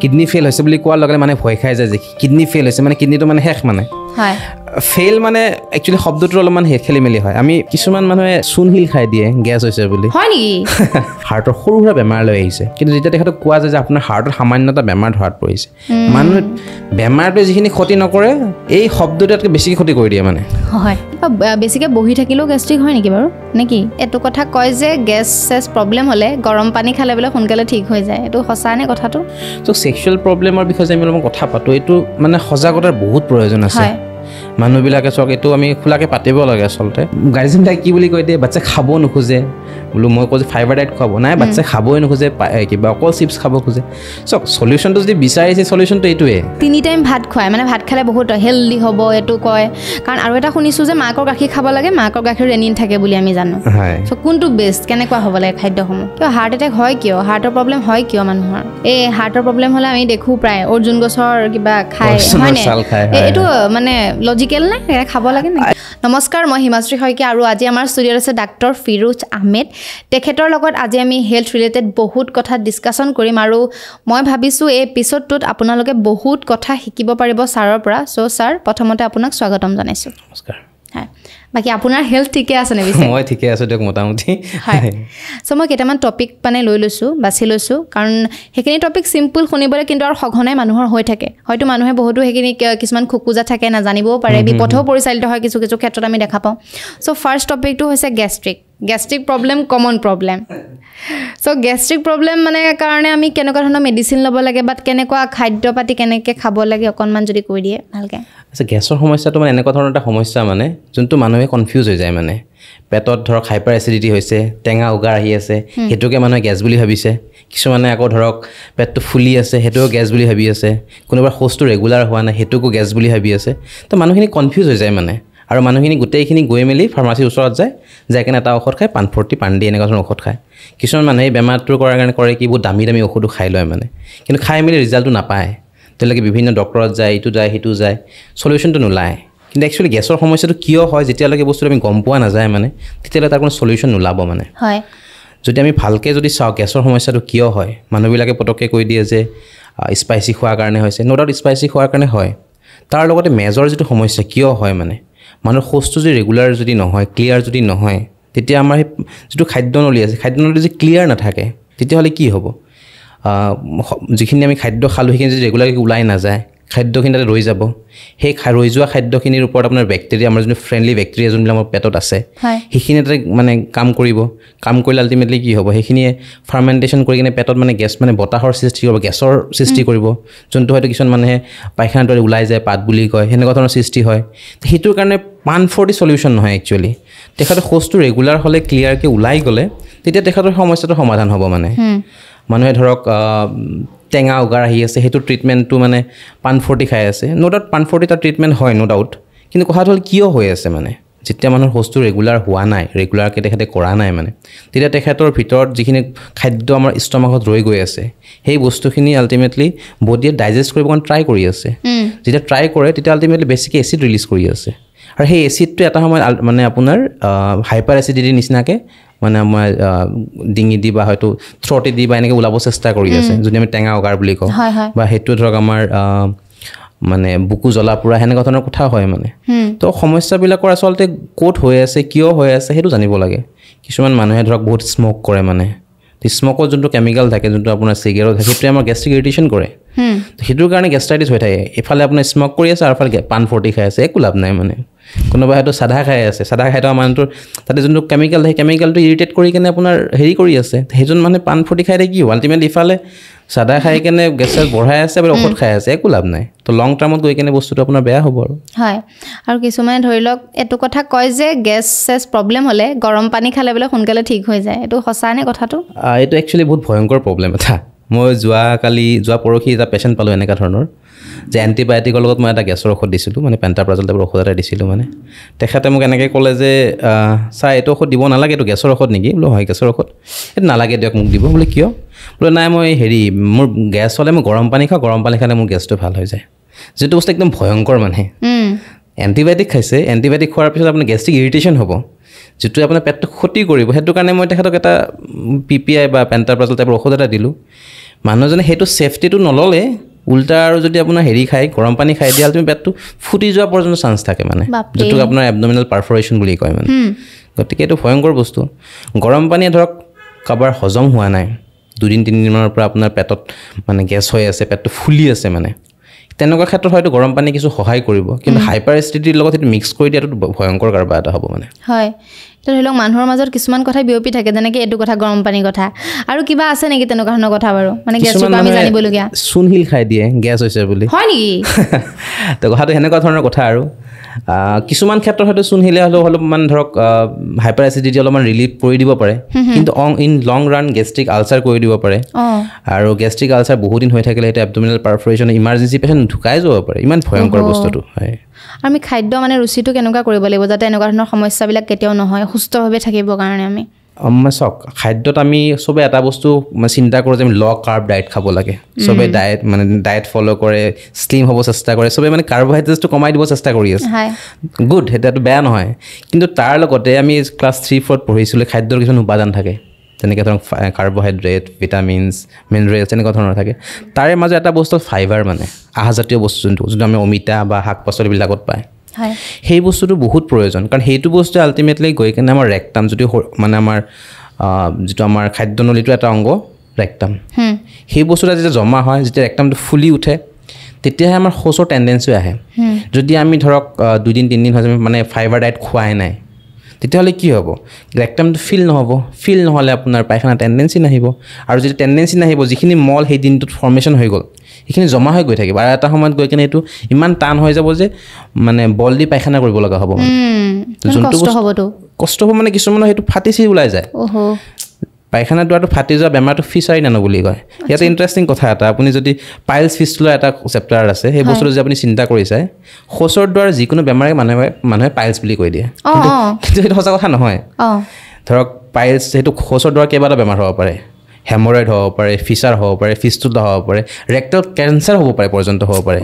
Kidney fail হৈছে বুলি কোৱাৰ লগে লগে মানে ভয় খাই যায় যে কিডনী ফেইল হৈছে মানে কিডনীটো মানে শেষ মানে ফেইল মানে একচুৱেলি শব্দটো অলপমান খেলিমেলি হয় আমি কিছুমান মানুহে চূণশিল খাই দিয়ে গেছ হৈছে বুলি হয় নেকি হাৰ্টৰ সৰু সুৰা বেমাৰ লৈ আহিছে কিন্তু যেতিয়া তেখেতক কোৱা যায় যে আপোনাৰ হাৰ্টত সামান্য এটা বেমাৰ ধৰাত পৰিছে মানুহ বেমাৰটোৱে যিখিনি ক্ষতি নকৰে এই শব্দটোতকৈ বেছিকৈ ক্ষতি কৰি দিয়ে মানে হয় বেছিকৈ বহি থাকিলেও গেষ্ট্ৰিক হয় নেকি বাৰু নেকি এইটো কথা কয় যে গেছ চেছ প্ৰব্লেম হ'লে গৰম পানী খালে বোলে সোনকালে ঠিক হৈ যায় এইটো সঁচানে কথাটো চ' চেক্সুৱেল প্ৰব্লেমৰ বিষয়ে যে আমি অলপমান কথা পাতোঁ এইটো মানে সজাগতাৰ বহুত প্ৰয়োজন আছে মানুহবিলাকে চাওক এইটো আমি খোলাকৈ পাতিব লাগে আচলতে গাৰ্জেনবিলাকে কি বুলি কয় দিয়ে বাচ্চাই খাব নোখোজে বোলো মই কৈছোঁ ফাইবাৰ ডাইট খুৱাব নাই বাচ্চাই খাবই নোখোজে কিবা অকল চিপ্ছ খাব খোজে চাওক চলিউশ্যনটো যদি বিচাৰিছে চলিউশ্যনটো এইটোৱে তিনি টাইম ভাত খুৱায় মানে ভাত খালে বহুত হেল্ডি হ'ব এইটো কয় কাৰণ আৰু এটা শুনিছোঁ যে মাকৰ গাখীৰ খাব লাগে মাকৰ গাখীৰ ৰেনিন থাকে বুলি আমি জানো হয় কোনটো বেষ্ট কেনেকুৱা হ'ব লাগে খাদ্যসমূহ কিয় হাৰ্ট এটেক হয় কিয় হাৰ্টৰ প্ৰব্লেম হয় কিয় মানুহৰ এই হাৰ্টৰ প্ৰব্লেম হ'লে আমি দেখোঁ প্ৰায় অৰ্জুন গছৰ কিবা খায় হয়নে এইটো মানে লজিক মেডিকেল নে খাব লাগে নে নমস্কাৰ মই হিমাশ্ৰী শইকীয়া আৰু আজি আমাৰ ষ্টুডিঅ'ত আছে ডাক্তৰ ফিৰোজ আহমেদ তেখেতৰ লগত আজি আমি হেল্থ ৰিলেটেড বহুত কথা ডিছকাশ্যন কৰিম আৰু মই ভাবিছোঁ এই এপিছ'ডটোত আপোনালোকে বহুত কথা শিকিব পাৰিব ছাৰৰ পৰা চ' ছাৰ প্ৰথমতে আপোনাক স্বাগতম জনাইছোঁ নমস্কাৰ হয় বাকী আপোনাৰ হেল্থ ঠিকে আছেনে বিচাৰি মই ঠিকে আছোঁ দিয়ক মোটামুটি হয় চ' মই কেইটামান টপিক মানে লৈ লৈছোঁ বাছি লৈছোঁ কাৰণ সেইখিনি টপিক চিম্পুল শুনিবলৈ কিন্তু আৰু সঘনাই মানুহৰ হৈ থাকে হয়তো মানুহে বহুতো সেইখিনি কিছুমান খোকোজা থাকে নাজানিবও পাৰে বিপথেও পৰিচালিত হয় কিছু কিছু ক্ষেত্ৰত আমি দেখা পাওঁ চ' ফাৰ্ষ্ট টপিকটো হৈছে gastric gastric problem common problem so' gastric problem মানে কাৰণে আমি কেনেকুৱা ধৰণৰ মেডিচিন ল'ব লাগে বা কেনেকুৱা খাদ্য পাতি কেনেকৈ খাব লাগে অকণমান যদি কৈ দিয়ে ভালকৈ আচ্ছা গেছৰ সমস্যাটো মানে এনেকুৱা ধৰণৰ এটা সমস্যা মানে যোনটো মানুহে কনফিউজ হৈ যায় মানে পেটত ধৰক হাইপাৰ এচিডিটি হৈছে টেঙা উগাৰ আহি আছে সেইটোকে মানুহে গেছ বুলি ভাবিছে কিছুমানে আকৌ ধৰক পেটটো ফুলি আছে সেইটোকো গেছ বুলি ভাবি আছে কোনোবা শৌচটো ৰেগুলাৰ হোৱা নাই সেইটোকো গেছ বুলি ভাবি আছে তো মানুহখিনি কনফিউজ হৈ যায় মানে আৰু মানুহখিনি গোটেইখিনি গৈ মেলি ফাৰ্মাচীৰ ওচৰত যায় যাই কেনে এটা ঔষধ খায় পাণ দি এনেকুৱা ধৰণৰ ঔষধ খায় কিছুমান মানুহে এই বেমাৰটো কৰাৰ কাৰণে কৰে কি বহুত দামী দামী ঔষধো খাই লয় মানে কিন্তু খাই মেলি ৰিজাল্টটো নাপায় তেওঁলোকে বিভিন্ন ডক্টৰত যায় ইটো যায় সিটো যায় চলিউশ্যনটো নোলায় কিন্তু একচুৱেলি গেছৰ সমস্যাটো কিয় হয় যেতিয়ালৈকে বস্তুটো আমি গম পোৱা নাযায় মানে তেতিয়ালৈকে তাৰ কোনো চলিউশ্যন নোলাব মানে হয় যদি আমি ভালকৈ যদি চাওঁ গেছৰ সমস্যাটো কিয় হয় মানুহবিলাকে পটককৈ কৈ দিয়ে যে স্পাইচি খোৱাৰ কাৰণে হৈছে ন' ডাউট স্পাইচি খোৱাৰ কাৰণে হয় তাৰ লগতে মেজৰ যিটো সমস্যা কিয় হয় মানে মানুহৰ শৌচটো যদি ৰেগুলাৰ যদি নহয় ক্লিয়াৰ যদি নহয় তেতিয়া আমাৰ সেই যিটো খাদ্যনলী আছে খাদ্যনলী যদি ক্লিয়াৰ নাথাকে তেতিয়াহ'লে কি হ'ব যিখিনি আমি খাদ্য খালোঁ সেইখিনি যদি ৰেগুলাৰকৈ ওলাই নাযায় খাদ্যখিনি তাতে ৰৈ যাব সেই ৰৈ যোৱা খাদ্যখিনিৰ ওপৰত আপোনাৰ বেক্টেৰিয়া আমাৰ যোনটো ফ্ৰেণ্ডলি বেক্টেৰিয়া যোনবিলাক আমাৰ পেটত আছে সেইখিনি তাতে মানে কাম কৰিব কাম কৰিলে আল্টিমেটলি কি হ'ব সেইখিনিয়ে ফাৰ্মেণ্টেশ্যন কৰি কিনে পেটত মানে গেছ মানে বতাহৰ সৃষ্টি কৰিব গেছৰ সৃষ্টি কৰিব যোনটো হয়তো কিছুমান মানুহে পায়খানাৰ দৰে ওলাই যায় পাত বুলি কয় সেনেকুৱা ধৰণৰ সৃষ্টি হয় সেইটোৰ কাৰণে পান ফৰ্টি চলিউশ্যন নহয় একচুৱেলি তেখেতৰ শৌচটো ৰেগুলাৰ হ'লে ক্লিয়াৰকৈ ওলাই গ'লে তেতিয়া তেখেতৰ সমস্যাটো সমাধান হ'ব মানে মানুহে ধৰক টেঙা উগাৰ আহি আছে সেইটো ট্ৰিটমেণ্টটো মানে ফৰ্টি খাই আছে ন' ডাউট ফৰ্টি তাৰ ট্ৰিটমেণ্ট হয় ন' ডাউট কিন্তু কথাটো হ'ল কিয় হৈ আছে মানে যেতিয়া মানুহৰ বস্তু ৰেগুলাৰ হোৱা নাই ৰেগুলাৰকৈ তেখেতে কৰা নাই মানে তেতিয়া তেখেতৰ ভিতৰত যিখিনি খাদ্য আমাৰ ষ্টমাকত ৰৈ গৈ আছে সেই বস্তুখিনি আল্টিমেটলি বডিয়ে ডাইজেষ্ট কৰিব কাৰণে ট্ৰাই কৰি আছে যেতিয়া ট্ৰাই কৰে তেতিয়া আল্টিমেটলি বেছিকৈ এচিড ৰিলিজ কৰি আছে আৰু সেই এচিডটো এটা সময়ত মানে আপোনাৰ হাইপাৰ এচিডিটিৰ নিচিনাকৈ মানে মই দি বা হয়তো থ্ৰটি দি বা এনেকৈ ওলাব চেষ্টা কৰি আছে যদি আমি টেঙা অগাৰ বুলি কওঁ বা সেইটো ধৰক আমাৰ মানে বুকু জ্বলা পোৰা সেনেকুৱা ধৰণৰ কথা হয় মানে তো সমস্যাবিলাকৰ আচলতে ক'ত হৈ আছে কিয় হৈ আছে সেইটো জানিব লাগে কিছুমান মানুহে ধৰক বহুত স্মক কৰে মানে স্মকত যোনটো কেমিকেল থাকে যোনটো আপোনাৰ চিগাৰেট থাকে সেইটোৱে আমাৰ গেষ্ট্ৰিক ইৰিটেশ্যন কৰে সেইটোৰ কাৰণে গেষ্ট্ৰাইটিছ হৈ থাকে এফালে আপোনাৰ স্মক কৰি আছে আৰু এফালে পাণ ফৰ্টি খাই আছে একো লাভ নাই মানে কোনোবা হয়তো চাধা খাই আছে চাধা খাইতো আমাৰ মানুহটোৰ তাতে যোনটো কেমিকেল সেই কেমিকেলটো ইৰিটেট কৰি কেনে আপোনাৰ হেৰি কৰি আছে সেইজন মানুহে পাণ ফুটি খাই থাকি আল্টিমেট ইফালে চাদা খাই কেনে গেছ চেছ বঢ়াই আছে বা ঔষধ খাই আছে একো লাভ নাই তো লং টাৰ্মত গৈ কেনে বস্তুটো আপোনাৰ বেয়া হ'ব আৰু হয় আৰু কিছুমানে ধৰি লওক এইটো কথা কয় যে গেছ চেছ প্ৰব্লেম হ'লে গৰম পানী খালে বোলে সোনকালে ঠিক হৈ যায় এইটো সঁচা নে কথাটো এইটো একচুৱেলি বহুত ভয়ংকৰ প্ৰব্লেম এটা মই যোৱাকালি যোৱা পৰহি এটা পেচেণ্ট পালোঁ এনেকুৱা ধৰণৰ যে এণ্টিবায়'টিকৰ লগত মই এটা গেছৰ ঔষধ দিছিলোঁ মানে পেণ্টাপ্ৰাজল টাইপৰ ঔষধ এটা দিছিলোঁ মানে তেখেতে মোক এনেকৈ ক'লে যে ছাৰ এইটো ঔষধ দিব নালাগে এইটো গেছৰ ঔষধ নেকি বোলো হয় গেছৰ ঔষধ এইটো নালাগে দিয়ক মোক দিব বোলে কিয় বোলে নাই মই হেৰি মোৰ গেছ হ'লে মই গৰম পানী খাওঁ গৰম পানী খালে মোৰ গেছটো ভাল হৈ যায় যিটো বস্তু একদম ভয়ংকৰ মানে এণ্টিবায়'টিক খাইছে এণ্টিবায়'টিক খোৱাৰ পিছত আপোনাৰ গেষ্ট্ৰিক ইৰিটেশ্যন হ'ব যিটোৱে আপোনাৰ পেটটো ক্ষতি কৰিব সেইটো কাৰণে মই তেখেতক এটা পি পি আই বা পেণ্টাৰ পেণ্টাপ্ৰাজল টাইপৰ ঔষধ এটা দিলোঁ মানুহজনে সেইটো ছেফটিটো নল'লে উল্টা আৰু যদি আপোনাৰ হেৰি খাই গৰম পানী খাই দিয়া তুমি পেটটো ফুটি যোৱা পৰ্যন্ত চান্স থাকে মানে যিটো আপোনাৰ এবডমিনেল পাৰ্ফৰেশ্যন বুলি কয় মানে গতিকে এইটো ভয়ংকৰ বস্তু গৰম পানীয়ে ধৰক কাৰোবাৰ হজম হোৱা নাই দুদিন তিনিদিনমানৰ পৰা আপোনাৰ পেটত মানে গেছ হৈ আছে পেটটো ফুলি আছে মানে তেনেকুৱা ক্ষেত্ৰত হয়তো গৰম পানী কিছু সহায় কৰিব কিন্তু হাইপাৰ এচিডিটিৰ লগত সেইটো মিক্স কৰি দিয়াটো ভয়ংকৰ কাৰোবাৰ এটা হ'ব মানে হয় তো ধৰি লওক মানুহৰ মাজত কিছুমান কথা বিয়পি থাকে যেনেকৈ এইটো কথা গৰম পানীৰ কথা আৰু কিবা আছে নেকি তেনেকুৱা ধৰণৰ কথা বাৰু মানে গেছৰ আমি জানিবলগীয়া চূণশিল খাই দিয়ে গেছ হৈছে বুলি হয় নেকি তো কথাটো সেনেকুৱা ধৰণৰ কথা আৰু কিছুমান ক্ষেত্ৰত হয়তো চূণ হিলে হ'লেও অলপমান ধৰক হাইপাৰ এচিডিটি অলপমান ৰিলিফ কৰি দিব পাৰে কিন্তু অং in long run gastric ulcer কৰি দিব পাৰে আৰু গেষ্ট্ৰিক আলচাৰ বহুদিন হৈ থাকিলে সেইটো এবডমিনেল পাৰফৰেশ্যন ইমাৰ্জেঞ্চি পেচেণ্ট ঢুকাই যাব পাৰে ইমান ভয়ংকৰ বস্তুটো হয় আমি খাদ্য মানে ৰুচিটো কেনেকুৱা কৰিব লাগিব যাতে এনেকুৱা ধৰণৰ সমস্যাবিলাক কেতিয়াও নহয় সুস্থভাৱে থাকিবৰ কাৰণে আমি মানে চাওক খাদ্যত আমি চবে এটা বস্তু মানে চিন্তা কৰোঁ যে আমি ল' কাৰ্ব ডায়েট খাব লাগে চবে ডায়েট মানে ডায়েট ফ'ল' কৰে শ্লিম হ'ব চেষ্টা কৰে চবে মানে কাৰ্বহাইড্ৰেটছটো কমাই দিব চেষ্টা কৰি আছে গুড সেইটো বেয়া নহয় কিন্তু তাৰ লগতে আমি ক্লাছ থ্ৰী ফ'ৰত পঢ়িছিলোঁ খাদ্যৰ কিছুমান উপাদান থাকে যেনেকৈ ধৰক কাৰ্বহাইড্ৰেট ভিটামিনছ মিনাৰেলছ এনেকুৱা ধৰণৰ থাকে তাৰে মাজত এটা বস্তু ফাইবাৰ মানে আহাজাতীয় বস্তু যোনটো যোনটো আমি অমিতা বা শাক পাচলিবিলাকত পায় সেই বস্তুটো বহুত প্ৰয়োজন কাৰণ সেইটো বস্তুৱে আল্টিমেটলি গৈ কিনে আমাৰ ৰেক্টাম যদি মানে আমাৰ যিটো আমাৰ খাদ্য নলীটো এটা অংগ ৰেক্টাম সেই বস্তু এটা যেতিয়া জমা হয় যেতিয়া ৰেক্টামটো ফুলি উঠে তেতিয়াহে আমাৰ শৌচৰ টেণ্ডেঞ্চিও আহে যদি আমি ধৰক দুদিন তিনিদিন হৈছে মানে ফাইবাৰ ডায়েট খোৱাই নাই তেতিয়াহ'লে কি হ'ব ৰেক্টামটো ফিল নহ'ব ফিল নহ'লে আপোনাৰ পায়খানা টেণ্ডেঞ্চি নাহিব আৰু যেতিয়া টেণ্ডেঞ্চি নাহিব যিখিনি মল সেই দিনটোত ফৰ্মেশ্যন হৈ গ'ল সেইখিনি জমা হৈ গৈ থাকিব আৰু এটা সময়ত গৈ কিনে এইটো ইমান টান হৈ যাব যে মানে বল দি পায়খানা কৰিব লগা হ'ব যোনটো কষ্ট হ'ব মানে কিছুমানৰ সেইটো ফাটি চি ওলাই যায় পায়খানা দুৱাৰটো ফাটি যোৱা বেমাৰটো ফিচাৰি নানো বুলি কয় ইয়াতে ইণ্টাৰেষ্টিং কথা এটা আপুনি যদি পাইলছ ফিষ্টুলাৰ এটা চেপ্টাৰ আছে সেই বস্তুটো যদি আপুনি চিন্তা কৰি চাই শৌচৰ দুৱাৰ যিকোনো বেমাৰে মানুহে মানুহে পাইলছ বুলি কৈ দিয়ে কিন্তু সেইটো সঁচা কথা নহয় ধৰক পাইলছ সেইটো শৌচৰ দুৱাৰ কেইবাটাও বেমাৰ হ'ব পাৰে হেমৰইড হ'ব পাৰে ফিচাৰ হ'ব পাৰে ফিষ্টুলা হ'ব পাৰে ৰেক্টেল কেঞ্চাৰ হ'ব পাৰে পৰ্যন্ত হ'ব পাৰে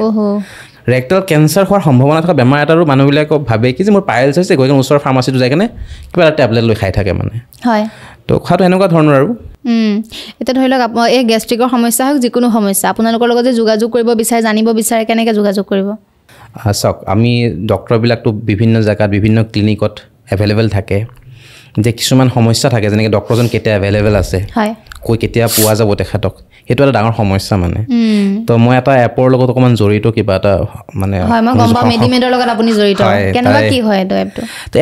ৰেক্টেল কেঞ্চাৰ হোৱাৰ সম্ভাৱনা থকা বেমাৰ এটাৰো মানুহবিলাকে ভাবে কি যে মোৰ পাইলছ আছে গৈ কিনে ওচৰৰ ফাৰ্মাচীটো যাই কিনে কিবা এটা টেবলেট লৈ খাই থাকে মানে হয় তো কথাটো এনেকুৱা ধৰণৰ আৰু এতিয়া ধৰি লওক এই গেষ্ট্ৰিকৰ সমস্যা হওক যিকোনো সমস্যা আপোনালোকৰ লগত যে যোগাযোগ কৰিব বিচাৰে জানিব বিচাৰে কেনেকৈ যোগাযোগ কৰিব চাওক আমি ডক্টৰবিলাকতো বিভিন্ন জেগাত বিভিন্ন ক্লিনিকত এভেইলেবল থাকে যে কিছুমান সমস্যা থাকে যেনেকৈ ডক্টৰজন কেতিয়া এভেইলেবল আছে হয় কৈ কেতিয়া পোৱা যাব তেখেতক সেইটো এটা ডাঙৰ সমস্যা মানে তো মই এটা এপৰ লগত অকণমান জড়িত কিবা এটা মানে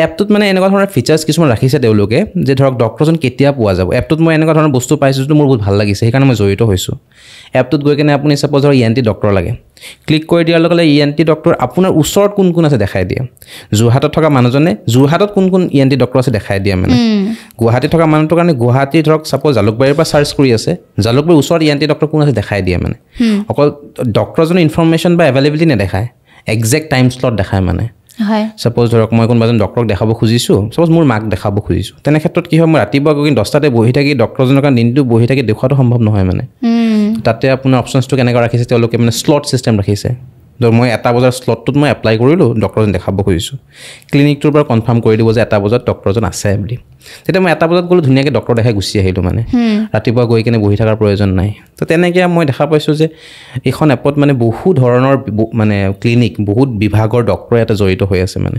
এপটোত মানে এনেকুৱা ধৰণৰ ফিচাৰ্ছ কিছুমান ৰাখিছে তেওঁলোকে যে ধৰক ডক্টৰজন কেতিয়া পোৱা যাব এপটোত মই এনেকুৱা ধৰণৰ বস্তু পাইছোঁ যিটো মোৰ বহুত ভাল লাগিছে সেইকাৰণে মই জড়িত হৈছোঁ এপটোত গৈ কিনে আপুনি চাপ'জ ধৰক ই এন টি ডক্টৰ লাগে ক্লিক কৰি দিয়াৰ লগে লগে ই এন টি ডক্টৰ আপোনাৰ ওচৰত কোন কোন আছে দেখাই দিয়ে যোৰহাটত থকা মানুহজনে যোৰহাটত কোন কোন ই এন টি ডক্টৰ আছে দেখাই দিয়ে মানে গুৱাহাটীত থকা মানুহটোৰ কাৰণে গুৱাহাটী ধৰক ছাপ'জ জালুকবাৰীৰ পৰা চাৰ্চ কৰি আছে জালুকবাৰীৰ ওচৰত ই এন টি ডক্টৰ কোন আছে দেখাই দিয়ে মানে অকল ডক্টৰজনৰ ইনফৰ্মেশ্যন বা এভেইলেবিলিটি নেদেখায় একজেক্ট টাইম শ্লট দেখায় মানে ছাপ'জ ধৰক মই কোনোবা এজন ডক্টৰক দেখাব খুজিছোঁ ছাপ'জ মোৰ মাক দেখাব খুজিছোঁ তেনে ক্ষেত্ৰত কি হয় মই ৰাতিপুৱা গৈ দহটাতে বহি থাকি ডক্টৰজনৰ কাৰণে দিনটো বহি থাকি দেখুৱাটো সম্ভৱ নহয় মানে তাতে আপোনাৰ অপশ্যনছটো কেনেকৈ ৰাখিছে তেওঁলোকে মানে শ্লট ছিষ্টেম ৰাখিছে ধৰক মই এটা বজাৰ শ্লটটোত মই এপ্লাই কৰিলোঁ ডক্টৰজন দেখাব খুজিছোঁ ক্লিনিকটোৰ পৰা কনফাৰ্ম কৰি দিব যে এটা বজাত ডক্টৰজন আছে বুলি তেতিয়া মই এটা বজাত গ'লোঁ ধুনীয়াকৈ ডক্টৰ দেখাই গুচি আহিলোঁ মানে ৰাতিপুৱা গৈ কিনে বহি থকাৰ প্ৰয়োজন নাই তো তেনেকৈ মই দেখা পাইছোঁ যে এইখন এপত মানে বহু ধৰণৰ মানে ক্লিনিক বহুত বিভাগৰ ডক্টৰ ইয়াতে জড়িত হৈ আছে মানে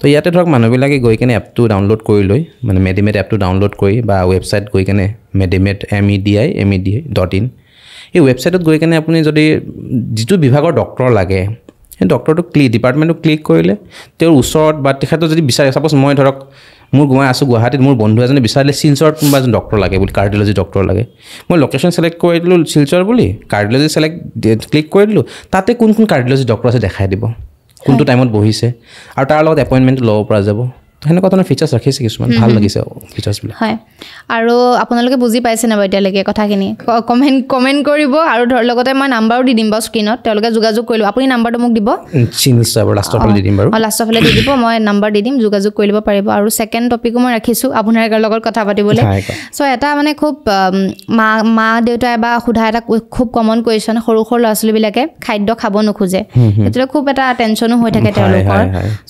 তো ইয়াতে ধৰক মানুহবিলাকে গৈ কিনে এপটো ডাউনলোড কৰি লৈ মানে মেডিমেট এপটো ডাউনলোড কৰি বা ৱেবছাইট গৈ কিনে Medimate M E D I M E D I dot in এই ৱেবছাইটত গৈ কেনে আপুনি যদি যিটো বিভাগৰ ডক্টৰ লাগে সেই ডক্টৰটো ক্লিক ডিপাৰ্টমেণ্টটো ক্লিক কৰিলে তেওঁৰ ওচৰত বা তেখেতৰ যদি বিচাৰে চাপ'জ মই ধৰক মোৰ গুৱাহাটী আছোঁ গুৱাহাটীত মোৰ বন্ধু এজনে বিচাৰিলে শিলচৰত কোনোবা এজন ডক্টৰ লাগে বুলি কাৰ্ডিঅ'লজি ডক্টৰ লাগে মই লোকেশ্যন চিলেক্ট কৰি দিলোঁ শিলচৰ বুলি কাৰ্ডিঅ'লজি চিলেক্ট ক্লিক কৰি দিলোঁ তাতে কোন কোন কাৰ্ডিঅ'লজি ডক্টৰ আছে দেখাই দিব কোনটো টাইমত বহিছে আৰু তাৰ লগত এপইণ্টমেণ্টটো ল'ব পৰা যাব সেনেকুৱা ধৰণৰ ফিচাৰ্ছ ৰাখিছে কিছুমান ভাল লাগিছে ফিচাৰ্ছবিলাক হয় আৰু আপোনালোকে বুজি পাইছে নাই বাৰু এতিয়ালৈকে কথাখিনি কমেণ্ট কমেণ্ট কৰিব আৰু ধৰ লগতে মই নাম্বাৰো দি দিম বাৰু স্ক্ৰীণত তেওঁলোকে যোগাযোগ কৰিলোঁ আপুনি নাম্বাৰটো মোক দিব লাষ্টৰ ফালে দি দিব মই নাম্বাৰ দি দিম যোগাযোগ কৰি ল'ব পাৰিব আৰু ছেকেণ্ড টপিকো মই ৰাখিছোঁ আপোনাৰ লগত কথা পাতিবলৈ চ' এটা মানে খুব মা মা দেউতাই বা সোধা এটা খুব কমন কুৱেশ্যন সৰু সৰু ল'ৰা ছোৱালীবিলাকে খাদ্য খাব নোখোজে সেইটোলৈ খুব এটা টেনশ্যনো হৈ থাকে তেওঁলোকৰ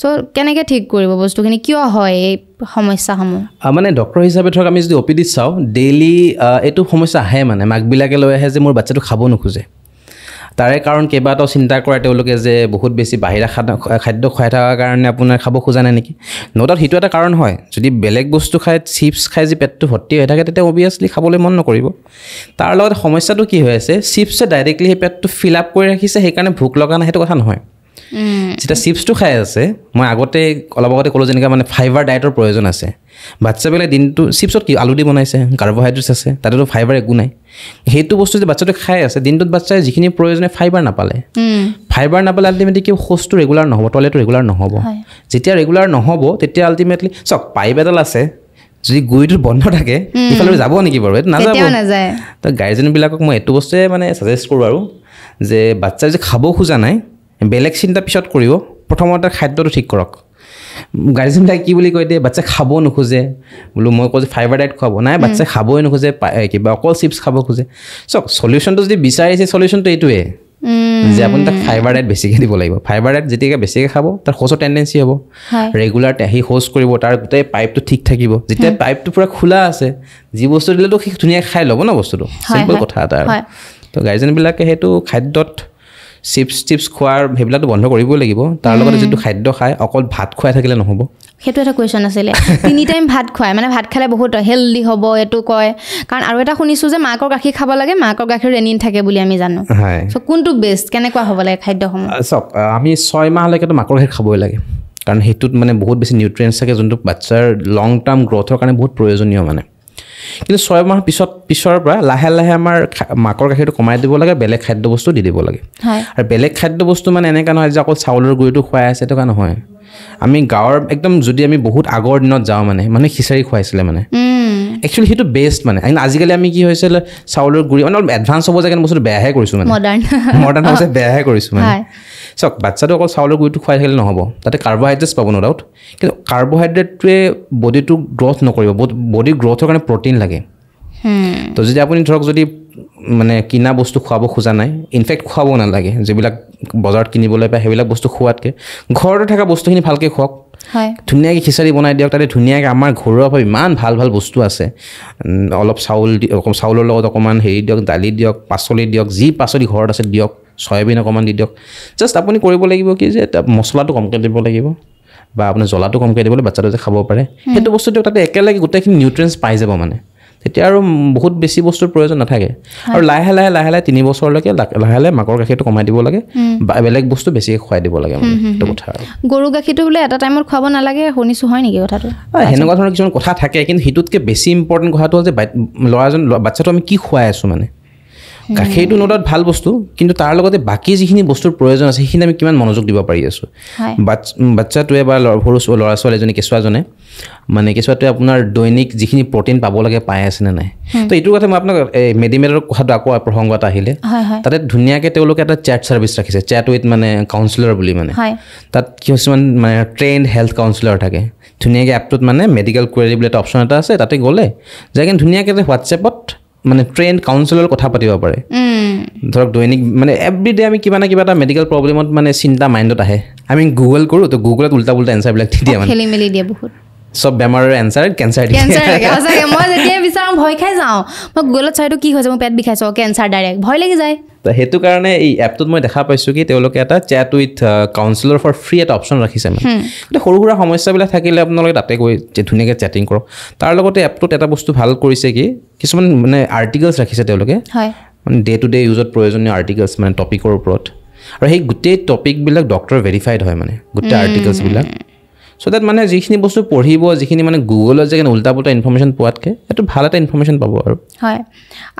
চ' কেনেকৈ ঠিক কৰিব বস্তুখিনি কিয় কিয় হয় এই সমস্যাসমূহ মানে ডক্টৰ হিচাপে ধৰক আমি যদি অ' পি ডি চাওঁ ডেইলি এইটো সমস্যা আহে মানে মাকবিলাকে লৈ আহে যে মোৰ বাচ্ছাটো খাব নোখোজে তাৰে কাৰণ কেইবাটাও চিন্তা কৰে তেওঁলোকে যে বহুত বেছি বাহিৰা খাদ্য খাদ্য খুৱাই থকাৰ কাৰণে আপোনাৰ খাব খোজা নাই নেকি নটাত সেইটো এটা কাৰণ হয় যদি বেলেগ বস্তু খাই চিপ্ছ খাই যদি পেটটো ভৰ্তি হৈ থাকে তেতিয়া অভিয়াছলি খাবলৈ মন নকৰিব তাৰ লগত সমস্যাটো কি হৈ আছে চিপছে ডাইৰেক্টলি সেই পেটটো ফিল আপ কৰি ৰাখিছে সেইকাৰণে ভোক লগা নাই সেইটো কথা নহয় যেতিয়া চিপছটো খাই আছে মই আগতে অলপ আগতে ক'লোঁ যেনেকৈ মানে ফাইবাৰ ডায়েটৰ প্ৰয়োজন আছে বাচ্ছাবিলাকে দিনটো চিপছত কি আলু দি বনাইছে কাৰ্বহাইড্ৰেটছ আছে তাতেতো ফাইবাৰ একো নাই সেইটো বস্তু যদি বাচ্ছাটোৱে খাই আছে দিনটোত বাচ্ছাই যিখিনি প্ৰয়োজনে ফাইবাৰ নাপালে ফাইবাৰ নাপালে আল্টিমেটলি কি শৌচটো ৰেগুলাৰ নহ'ব টয়লেটটো ৰেগুলাৰ নহ'ব যেতিয়া ৰেগুলাৰ নহ'ব তেতিয়া আল্টিমেটলি চাওক পাইপ এডাল আছে যদি গুৰিটো বন্ধ থাকে সেইফালে যাব নেকি বাৰু এইটো নাযাব নাযায় তো গাৰ্জেনবিলাকক মই এইটো বস্তুৱে মানে চাজেষ্ট কৰোঁ আৰু যে বাচ্ছাই যদি খাব খোজা নাই বেলেগ চিন্তা পিছত কৰিব প্ৰথমতে খাদ্যটো ঠিক কৰক গাৰ্জেনবিলাকে কি বুলি কয় দিয়ে বাচ্চাই খাব নোখোজে বোলো মই কৈছোঁ ফাইবাৰ ডাইট খুৱাব নাই বাচ্চাই খাবই নোখোজে কিবা অকল চিপছ খাব খোজে চাওক চলিউশ্যনটো যদি বিচাৰিছে চলিউশ্যনটো এইটোৱে যে আপুনি তাক ফাইবাৰ ডাইট বেছিকৈ দিব লাগিব ফাইবাৰ ডাইট যেতিয়া বেছিকৈ খাব তাৰ শৌচৰ টেণ্ডেঞ্চি হ'ব ৰেগুলাৰ সি শৌচ কৰিব তাৰ গোটেই পাইপটো ঠিক থাকিব যেতিয়া পাইপটো পূৰা খোলা আছে যি বস্তু দিলেতো সি ধুনীয়াকৈ খাই ল'ব ন বস্তুটো চিম্পল কথা এটা আৰু তো গাৰ্জেনবিলাকে সেইটো খাদ্যত চিপছ টিপছ খোৱাৰ সেইবিলাকতো বন্ধ কৰিবই লাগিব তাৰ লগতে যিটো খাদ্য খায় অকল ভাত খুৱাই থাকিলে নহ'ব সেইটো এটা কুৱেশ্যন আছিলে তিনি টাইম ভাত খুৱায় মানে ভাত খালে বহুত হেল্ডি হ'ব এইটো কয় কাৰণ আৰু এটা শুনিছোঁ যে মাকৰ গাখীৰ খাব লাগে মাকৰ গাখীৰ ৰেনিন থাকে বুলি আমি জানো হয় কোনটো বেষ্ট কেনেকুৱা হ'ব লাগে খাদ্যসমূহ চাওক আমি ছয়মাহলৈকেতো মাকৰ গাখীৰ খাবই লাগে কাৰণ সেইটোত মানে বহুত বেছি নিউট্ৰিয়েণ্টছ থাকে যোনটো বাচ্চাৰ লং টাৰ্ম গ্ৰ'থৰ কাৰণে বহুত প্ৰয়োজনীয় মানে কিন্তু ছয় মাহ পিছত পিছৰ পৰা লাহে লাহে আমাৰ মাকৰ গাখীৰটো কমাই দিব লাগে বেলেগ খাদ্য বস্তু দি দিব লাগে আৰু বেলেগ খাদ্য বস্তু মানে এনেকুৱা নহয় যে অকল চাউলৰ গুৰিটো খুৱাই আছে তেনেকুৱা নহয় আমি গাঁৱৰ একদম যদি আমি বহুত আগৰ দিনত যাওঁ মানে মানুহে খিচাৰি খুৱাইছিলে মানে একচুৱেলি সেইটো বেষ্ট মানে আজিকালি আমি কি হৈছে চাউলৰ গুৰি মানে অলপ এডভান্স হ'ব যায় বস্তুটো বেয়াহে কৰিছোঁ মানে মডাৰ্ণ মডাৰ্ণ হৈছে বেয়াহে কৰিছোঁ মানে চাওক বাচ্ছাটো অকল চাউলৰ গুড়িটো খুৱাই থাকিলে নহ'ব তাতে কাৰ্বহাইড্ৰেটছ পাব ন ডাউট কিন্তু কাৰ্বহাইড্ৰেটটোৱে বডিটো গ্ৰ'থ নকৰিব বডি গ্ৰ'থৰ কাৰণে প্ৰটিন লাগে hmm। তো যদি আপুনি ধৰক যদি মানে কিনা বস্তু খুৱাব খোজা নাই ইনফেক্ট খোৱাব নালাগে যিবিলাক বজাৰত কিনিবলৈ পায় সেইবিলাক বস্তু খোৱাতকৈ ঘৰতে থকা বস্তুখিনি ভালকৈ খুৱাওক ধুনীয়াকৈ খিচাৰি বনাই দিয়ক তাতে ধুনীয়াকৈ আমাৰ ঘৰুৱাভাৱে ইমান ভাল ভাল বস্তু আছে অলপ চাউল দিয়ক চাউলৰ লগত অকণমান হেৰি দিয়ক দালি দিয়ক পাচলি দিয়ক যি পাচলি ঘৰত আছে দিয়ক চয়াবিন অকণমান দি দিয়ক জাষ্ট আপুনি কৰিব লাগিব কি যে মছলাটো কমকৈ দিব লাগিব বা আপুনি জ্বলাটো কমকৈ দিবলৈ বাচ্চাটো যে খাব পাৰে সেইটো বস্তু দিয়ক তাতে একেলগে গোটেইখিনি নিউট্ৰিয়েঞ্চ পাই যাব মানে এতিয়া আৰু বহুত বেছি বস্তুৰ প্ৰয়োজন নাথাকে আৰু লাহে লাহে লাহে লাহে তিনি বছৰলৈকে লাহে লাহে মাকৰ গাখীৰটো কমাই দিব লাগে বা বেলেগ বস্তু বেছি খুৱাই দিব লাগে গৰু গাখীৰটো বোলে এটা টাইমত খুৱাব নালাগে শুনিছোঁ হয় নেকি কথাটো সেনেকুৱা ধৰণৰ কিছুমান কথা থাকে কিন্তু সেইটোতকৈ বেছি ইম্পৰ্টেণ্ট কথাটো হ'ল যে ল'ৰাজন বাচ্ছাটো আমি কি খুৱাই আছোঁ মানে সেইটো নোটত ভাল বস্তু কিন্তু তাৰ লগতে বাকী যিখিনি বস্তুৰ প্ৰয়োজন আছে সেইখিনি আমি কিমান মনোযোগ দিব পাৰি আছোঁ বাচ্ছাটোৱে বা সৰু ল'ৰা ছোৱালী এজনী কেঁচুৱাজনে মানে কেঁচুৱাটোৱে আপোনাৰ দৈনিক যিখিনি প্ৰটিন পাব লাগে পাই আছে নে নাই তো এইটো কথা মই আপোনাক এই মেডিমেডৰ কথাটো আকৌ প্ৰসংগ এটা আহিলে তাতে ধুনীয়াকৈ তেওঁলোকে এটা চেট চাৰ্ভিচ ৰাখিছে চেট উইথ মানে কাউঞ্চিলাৰ বুলি মানে তাত কিছুমান মানে ট্ৰেইন হেল্থ কাউঞ্চিলাৰ থাকে ধুনীয়াকৈ এপটোত মানে মেডিকেল কুৱেৰি বুলি এটা অপশ্যন এটা আছে তাতে গ'লে যায় কিন্তু ধুনীয়াকৈ হোৱাটছএপত মানে ট্ৰেইন কাউন্সিলৰ কথা পাতিব পাৰে ধৰক দৈনিক মানে এভৰিডে আমি কিবা না কিবা এটা মেডিকেল প্ৰব্লেমত মানে চিন্তা মাইণ্ডত আহে আমি গুগল কৰোঁ তো গুগলত উল্টা পুল্টা এনচাৰবিলাক দি দিয়ে বহুত চব বেমাৰৰ এনচাৰ কেঞ্চাৰ দিয়ে মই যেতিয়াই বিচাৰোঁ ভয় খাই যাওঁ মই গুগলত চাইটো কি হৈছে মোৰ পেট বিষাইছোঁ কেঞ্চাৰ ডাইৰেক্ট ভয় লাগি যায় সেইটো কাৰণে এই এপটোত মই দেখা পাইছোঁ কি তেওঁলোকে এটা চেট উইথ কাউঞ্চিলৰ ফৰ ফ্ৰী এটা অপশ্যন ৰাখিছে মানে গতিকে সৰু সুৰা সমস্যাবিলাক থাকিলে আপোনালোকে তাতে গৈ ধুনীয়াকৈ চেটিং কৰক তাৰ লগতে এপটোত এটা বস্তু ভাল কৰিছে কি কিছুমান মানে আৰ্টিকলছ ৰাখিছে তেওঁলোকে মানে ডে টু ডে ইউজত প্ৰয়োজনীয় আৰ্টিকলছ মানে টপিকৰ ওপৰত আৰু সেই গোটেই টপিকবিলাক ডক্টৰ ভেৰিফাইড হয় মানে গোটেই আৰ্টিকলছবিলাক চ' ডেট মানে যিখিনি বস্তু পঢ়িব যিখিনি মানে গুগলত যে উল্টা পোল্টা ইনফৰ্মেশ্যন পোৱাতকৈ এইটো ভাল এটা ইনফৰ্মেশ্যন পাব আৰু হয়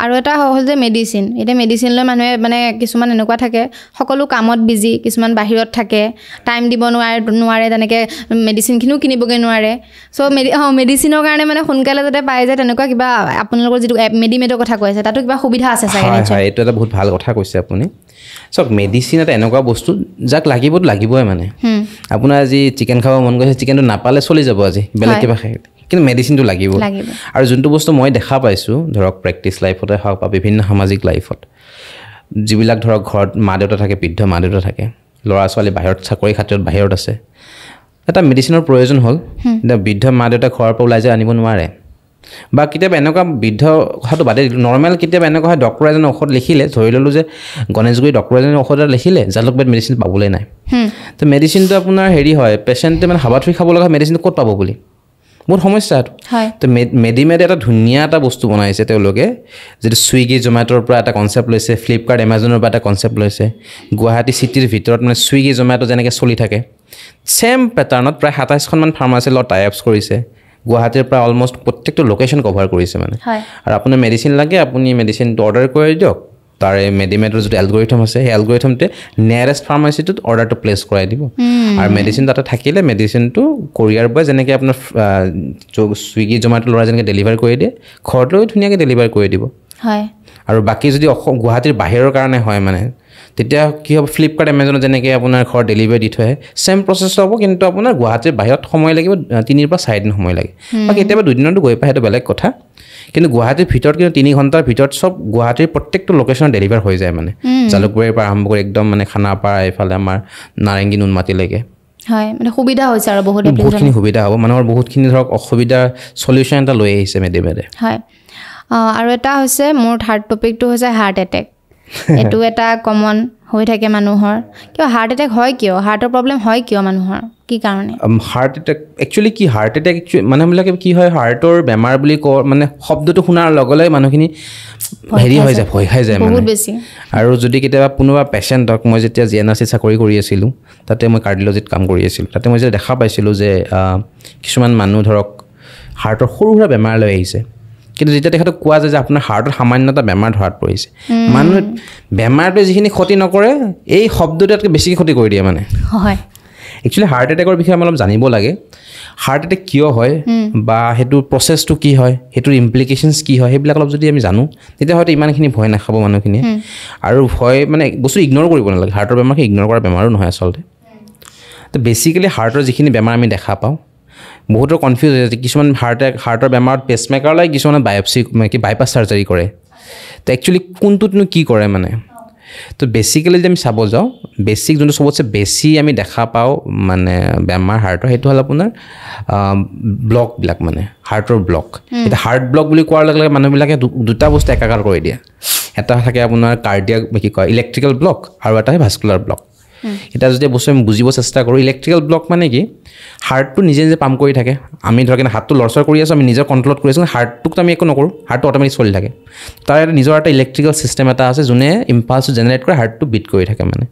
আৰু এটা হ'ল যে মেডিচিন এতিয়া মেডিচিন লৈ মানুহে মানে কিছুমান এনেকুৱা থাকে সকলো কামত বিজি কিছুমান বাহিৰত থাকে টাইম দিব নোৱাৰে নোৱাৰে তেনেকৈ মেডিচিনখিনিও কিনিবগৈ নোৱাৰে চ' মেডি অঁ মেডিচিনৰ কাৰণে মানে সোনকালে যাতে পাই যায় তেনেকুৱা কিবা আপোনালোকৰ যিটো এপ মেডিমেডৰ কথা কৈ আছে তাতো কিবা সুবিধা আছে চাগে হয় এইটো এটা বহুত ভাল কথা কৈছে আপুনি চাওক মেডিচিন এটা এনেকুৱা বস্তু যাক লাগিবতো লাগিবই মানে আপোনাৰ আজি চিকেন খাব মন গৈছে চিকেনটো নাপালে চলি যাব আজি বেলেগ কিবা খাই কিন্তু মেডিচিনটো লাগিব আৰু যোনটো বস্তু মই দেখা পাইছোঁ ধৰক প্ৰেক্টিচ লাইফতে হওক বা বিভিন্ন সামাজিক লাইফত যিবিলাক ধৰক ঘৰত মা দেউতা থাকে বৃদ্ধ মা দেউতা থাকে ল'ৰা ছোৱালী বাহিৰত চাকৰি খাতিৰত বাহিৰত আছে এটা মেডিচিনৰ প্ৰয়োজন হ'ল বৃদ্ধ মা দেউতাই ঘৰৰ পৰা ওলাই যায় আনিব নোৱাৰে বা কেতিয়াবা এনেকুৱা বৃদ্ধ কথাটো বাদে দিলোঁ নৰ্মেল কেতিয়াবা এনেকুৱা হয় ডক্টৰ এজনে ঔষধ লিখিলে ধৰি ল'লোঁ যে গণেশগুৰি ডক্টৰ এজনে ঔষধ এটা লিখিলে জালুকবাদ মেডিচিন পাবলৈ নাই তো মেডিচিনটো আপোনাৰ হেৰি হয় পেচেণ্টে মানে হাবাথুৰি খাব লগা হয় মেডিচিনটো ক'ত পাব বুলি বহুত সমস্যা এইটো তো মেডিমেড এটা ধুনীয়া এটা বস্তু বনাইছে তেওঁলোকে যিটো ছুইগি জমেট'ৰ পৰা এটা কনচেপ্ট লৈছে ফ্লিপকাৰ্ট এমাজনৰ পৰা এটা কনচেপ্ট লৈছে গুৱাহাটী চিটিৰ ভিতৰত মানে চুইগি জমেট' যেনেকৈ চলি থাকে ছেম পেটাৰ্ণত প্ৰায় সাতাইছখনমান ফাৰ্মাচীৰ লগত টাই আপছ কৰিছে গুৱাহাটীৰ পৰা অলমষ্ট প্ৰত্যেকটো লোকেশ্যন কভাৰ কৰিছে মানে আৰু আপোনাৰ মেডিচিন লাগে আপুনি মেডিচিনটো অৰ্ডাৰ কৰি দিয়ক তাৰে মেডিমেটৰ যিটো এলগৰিথম আছে সেই এলগৰিথমটোৱে নিয়াৰেষ্ট ফাৰ্মাচীটোত অৰ্ডাৰটো প্লেচ কৰাই দিব আৰু মেডিচিন তাতে থাকিলে মেডিচিনটো কৰিয়াৰ বয় যেনেকৈ আপোনাৰ ছুইগি জমাটো ল'ৰা যেনেকৈ ডেলিভাৰ কৰি দিয়ে ঘৰটো ধুনীয়াকৈ ডেলিভাৰ কৰি দিব হয় আৰু বাকী যদি অসম গুৱাহাটীৰ বাহিৰৰ কাৰণে হয় মানে তেতিয়া কি হ'ব ফ্লিপকাৰ্ট এমেজনত যেনেকৈ আপোনাৰ ঘৰত ডেলিভাৰী দি থৈ আহে ছেম প্ৰচেছ হ'ব কিন্তু আপোনাৰ গুৱাহাটীৰ বাহিৰত সময় লাগিব তিনিৰ পৰা চাৰিদিন সময় লাগে বা কেতিয়াবা দুদিনতো গৈ পায় সেইটো বেলেগ কথা কিন্তু গুৱাহাটীৰ ভিতৰত কিন্তু তিনি ঘণ্টাৰ ভিতৰত চব গুৱাহাটীৰ প্ৰত্যেকটো লোকেশ্যনত ডেলিভাৰ হৈ যায় মানে জালুকবাৰীৰ পৰা আৰম্ভ কৰি একদম মানে খানাপাৰা এইফালে আমাৰ নাৰেংগী নুনমাটিলৈকে হয় মানে সুবিধা হৈছে আৰু বহুত বহুতখিনি সুবিধা হ'ব মানুহৰ বহুতখিনি ধৰক অসুবিধাৰ চলিউশ্যন এটা লৈ আহিছে মেডিমেডে হয় আৰু এটা হৈছে মোৰ থাৰ্ড টপিকটো হৈছে হাৰ্ট এটেক এইটো এটা কমন হৈ থাকে মানুহৰ কিয় হাৰ্ট এটেক হয় কিয় হাৰ্টৰ প্ৰব্লেম হয় কিয় মানুহৰ কি কাৰণে হাৰ্ট এটেক একচুৱেলি কি হাৰ্ট এটেক মানুহবিলাকে কি হয় হাৰ্টৰ বেমাৰ বুলি কওঁ মানে শব্দটো শুনাৰ লগে লগে মানুহখিনি হেৰি হৈ যায় ভয় খাই যায় মানে বেছি আৰু যদি কেতিয়াবা কোনোবা পেচেণ্টক মই যেতিয়া জি এন আৰ চি চাকৰি কৰি আছিলোঁ তাতে মই কাৰ্ডিঅ'লজিত কাম কৰি আছিলোঁ তাতে মই যেতিয়া দেখা পাইছিলোঁ যে কিছুমান মানুহ ধৰক হাৰ্টৰ সৰু সুৰা বেমাৰ লৈ আহিছে কিন্তু যেতিয়া তেখেতক কোৱা যায় যে আপোনাৰ হাৰ্টত সামান্য এটা বেমাৰ ধৰাত পৰিছে মানুহ বেমাৰটোৱে যিখিনি ক্ষতি নকৰে এই শব্দটোতকৈ বেছিকৈ ক্ষতি কৰি দিয়ে মানে হয় একচুৱেলি হাৰ্ট এটেকৰ বিষয়ে আমি অলপ জানিব লাগে হাৰ্ট এটেক কিয় হয় বা সেইটো প্ৰচেছটো কি হয় সেইটোৰ ইমপ্লিকেশ্যনছ কি হয় সেইবিলাক অলপ যদি আমি জানো তেতিয়া হয়তো ইমানখিনি ভয় নাখাব মানুহখিনিয়ে আৰু ভয় মানে বস্তু ইগন'ৰ কৰিব নালাগে হাৰ্টৰ বেমাৰ সেই ইগন'ৰ কৰা বেমাৰো নহয় আচলতে তো বেছিকেলি হাৰ্টৰ যিখিনি বেমাৰ আমি দেখা পাওঁ বহুতৰ কনফিউজ হৈ যায় কিছুমান হাৰ্ট হাৰ্টৰ বেমাৰত পেচমেকাৰ লয় কিছুমানে বায়'পচি কি বাইপাছ চাৰ্জাৰী কৰে তো একচুৱেলি কোনটোতনো কি কৰে মানে তো বেছিকেলি যদি আমি চাব যাওঁ বেছিক যোনটো চবতছে বেছি আমি দেখা পাওঁ মানে বেমাৰ হাৰ্টৰ সেইটো হ'ল আপোনাৰ ব্লকবিলাক মানে হাৰ্টৰ ব্লক এতিয়া হাৰ্ট ব্লক বুলি কোৱাৰ লগে লগে মানুহবিলাকে দুটা বস্তু একাকাৰ কৰি দিয়ে এটা থাকে আপোনাৰ কাৰ্ডিয়াক কি কয় ইলেক্ট্ৰিকেল ব্লক আৰু এটা ভাস্কুলাৰ ব্লক এতিয়া যদি বস্তু আমি বুজিব চেষ্টা কৰোঁ ইলেক্ট্ৰিকেল ব্লক মানে কি হাৰ্টটো নিজে নিজে পাম কৰি থাকে আমি ধৰক হাতটো লৰচৰ কৰি আছোঁ আমি নিজৰ কণ্ট্ৰলত কৰি আছোঁ হাৰ্টটোকতো আমি একো নকৰোঁ হাৰ্টটো অট'মেটিক চলি থাকে তাৰ এটা নিজৰ এটা ইলেক্ট্ৰিকেল ছিষ্টেম এটা আছে যোনে ইম্পালছটো জেনেৰেট কৰে হাৰ্টটো বিট কৰি থাকে মানে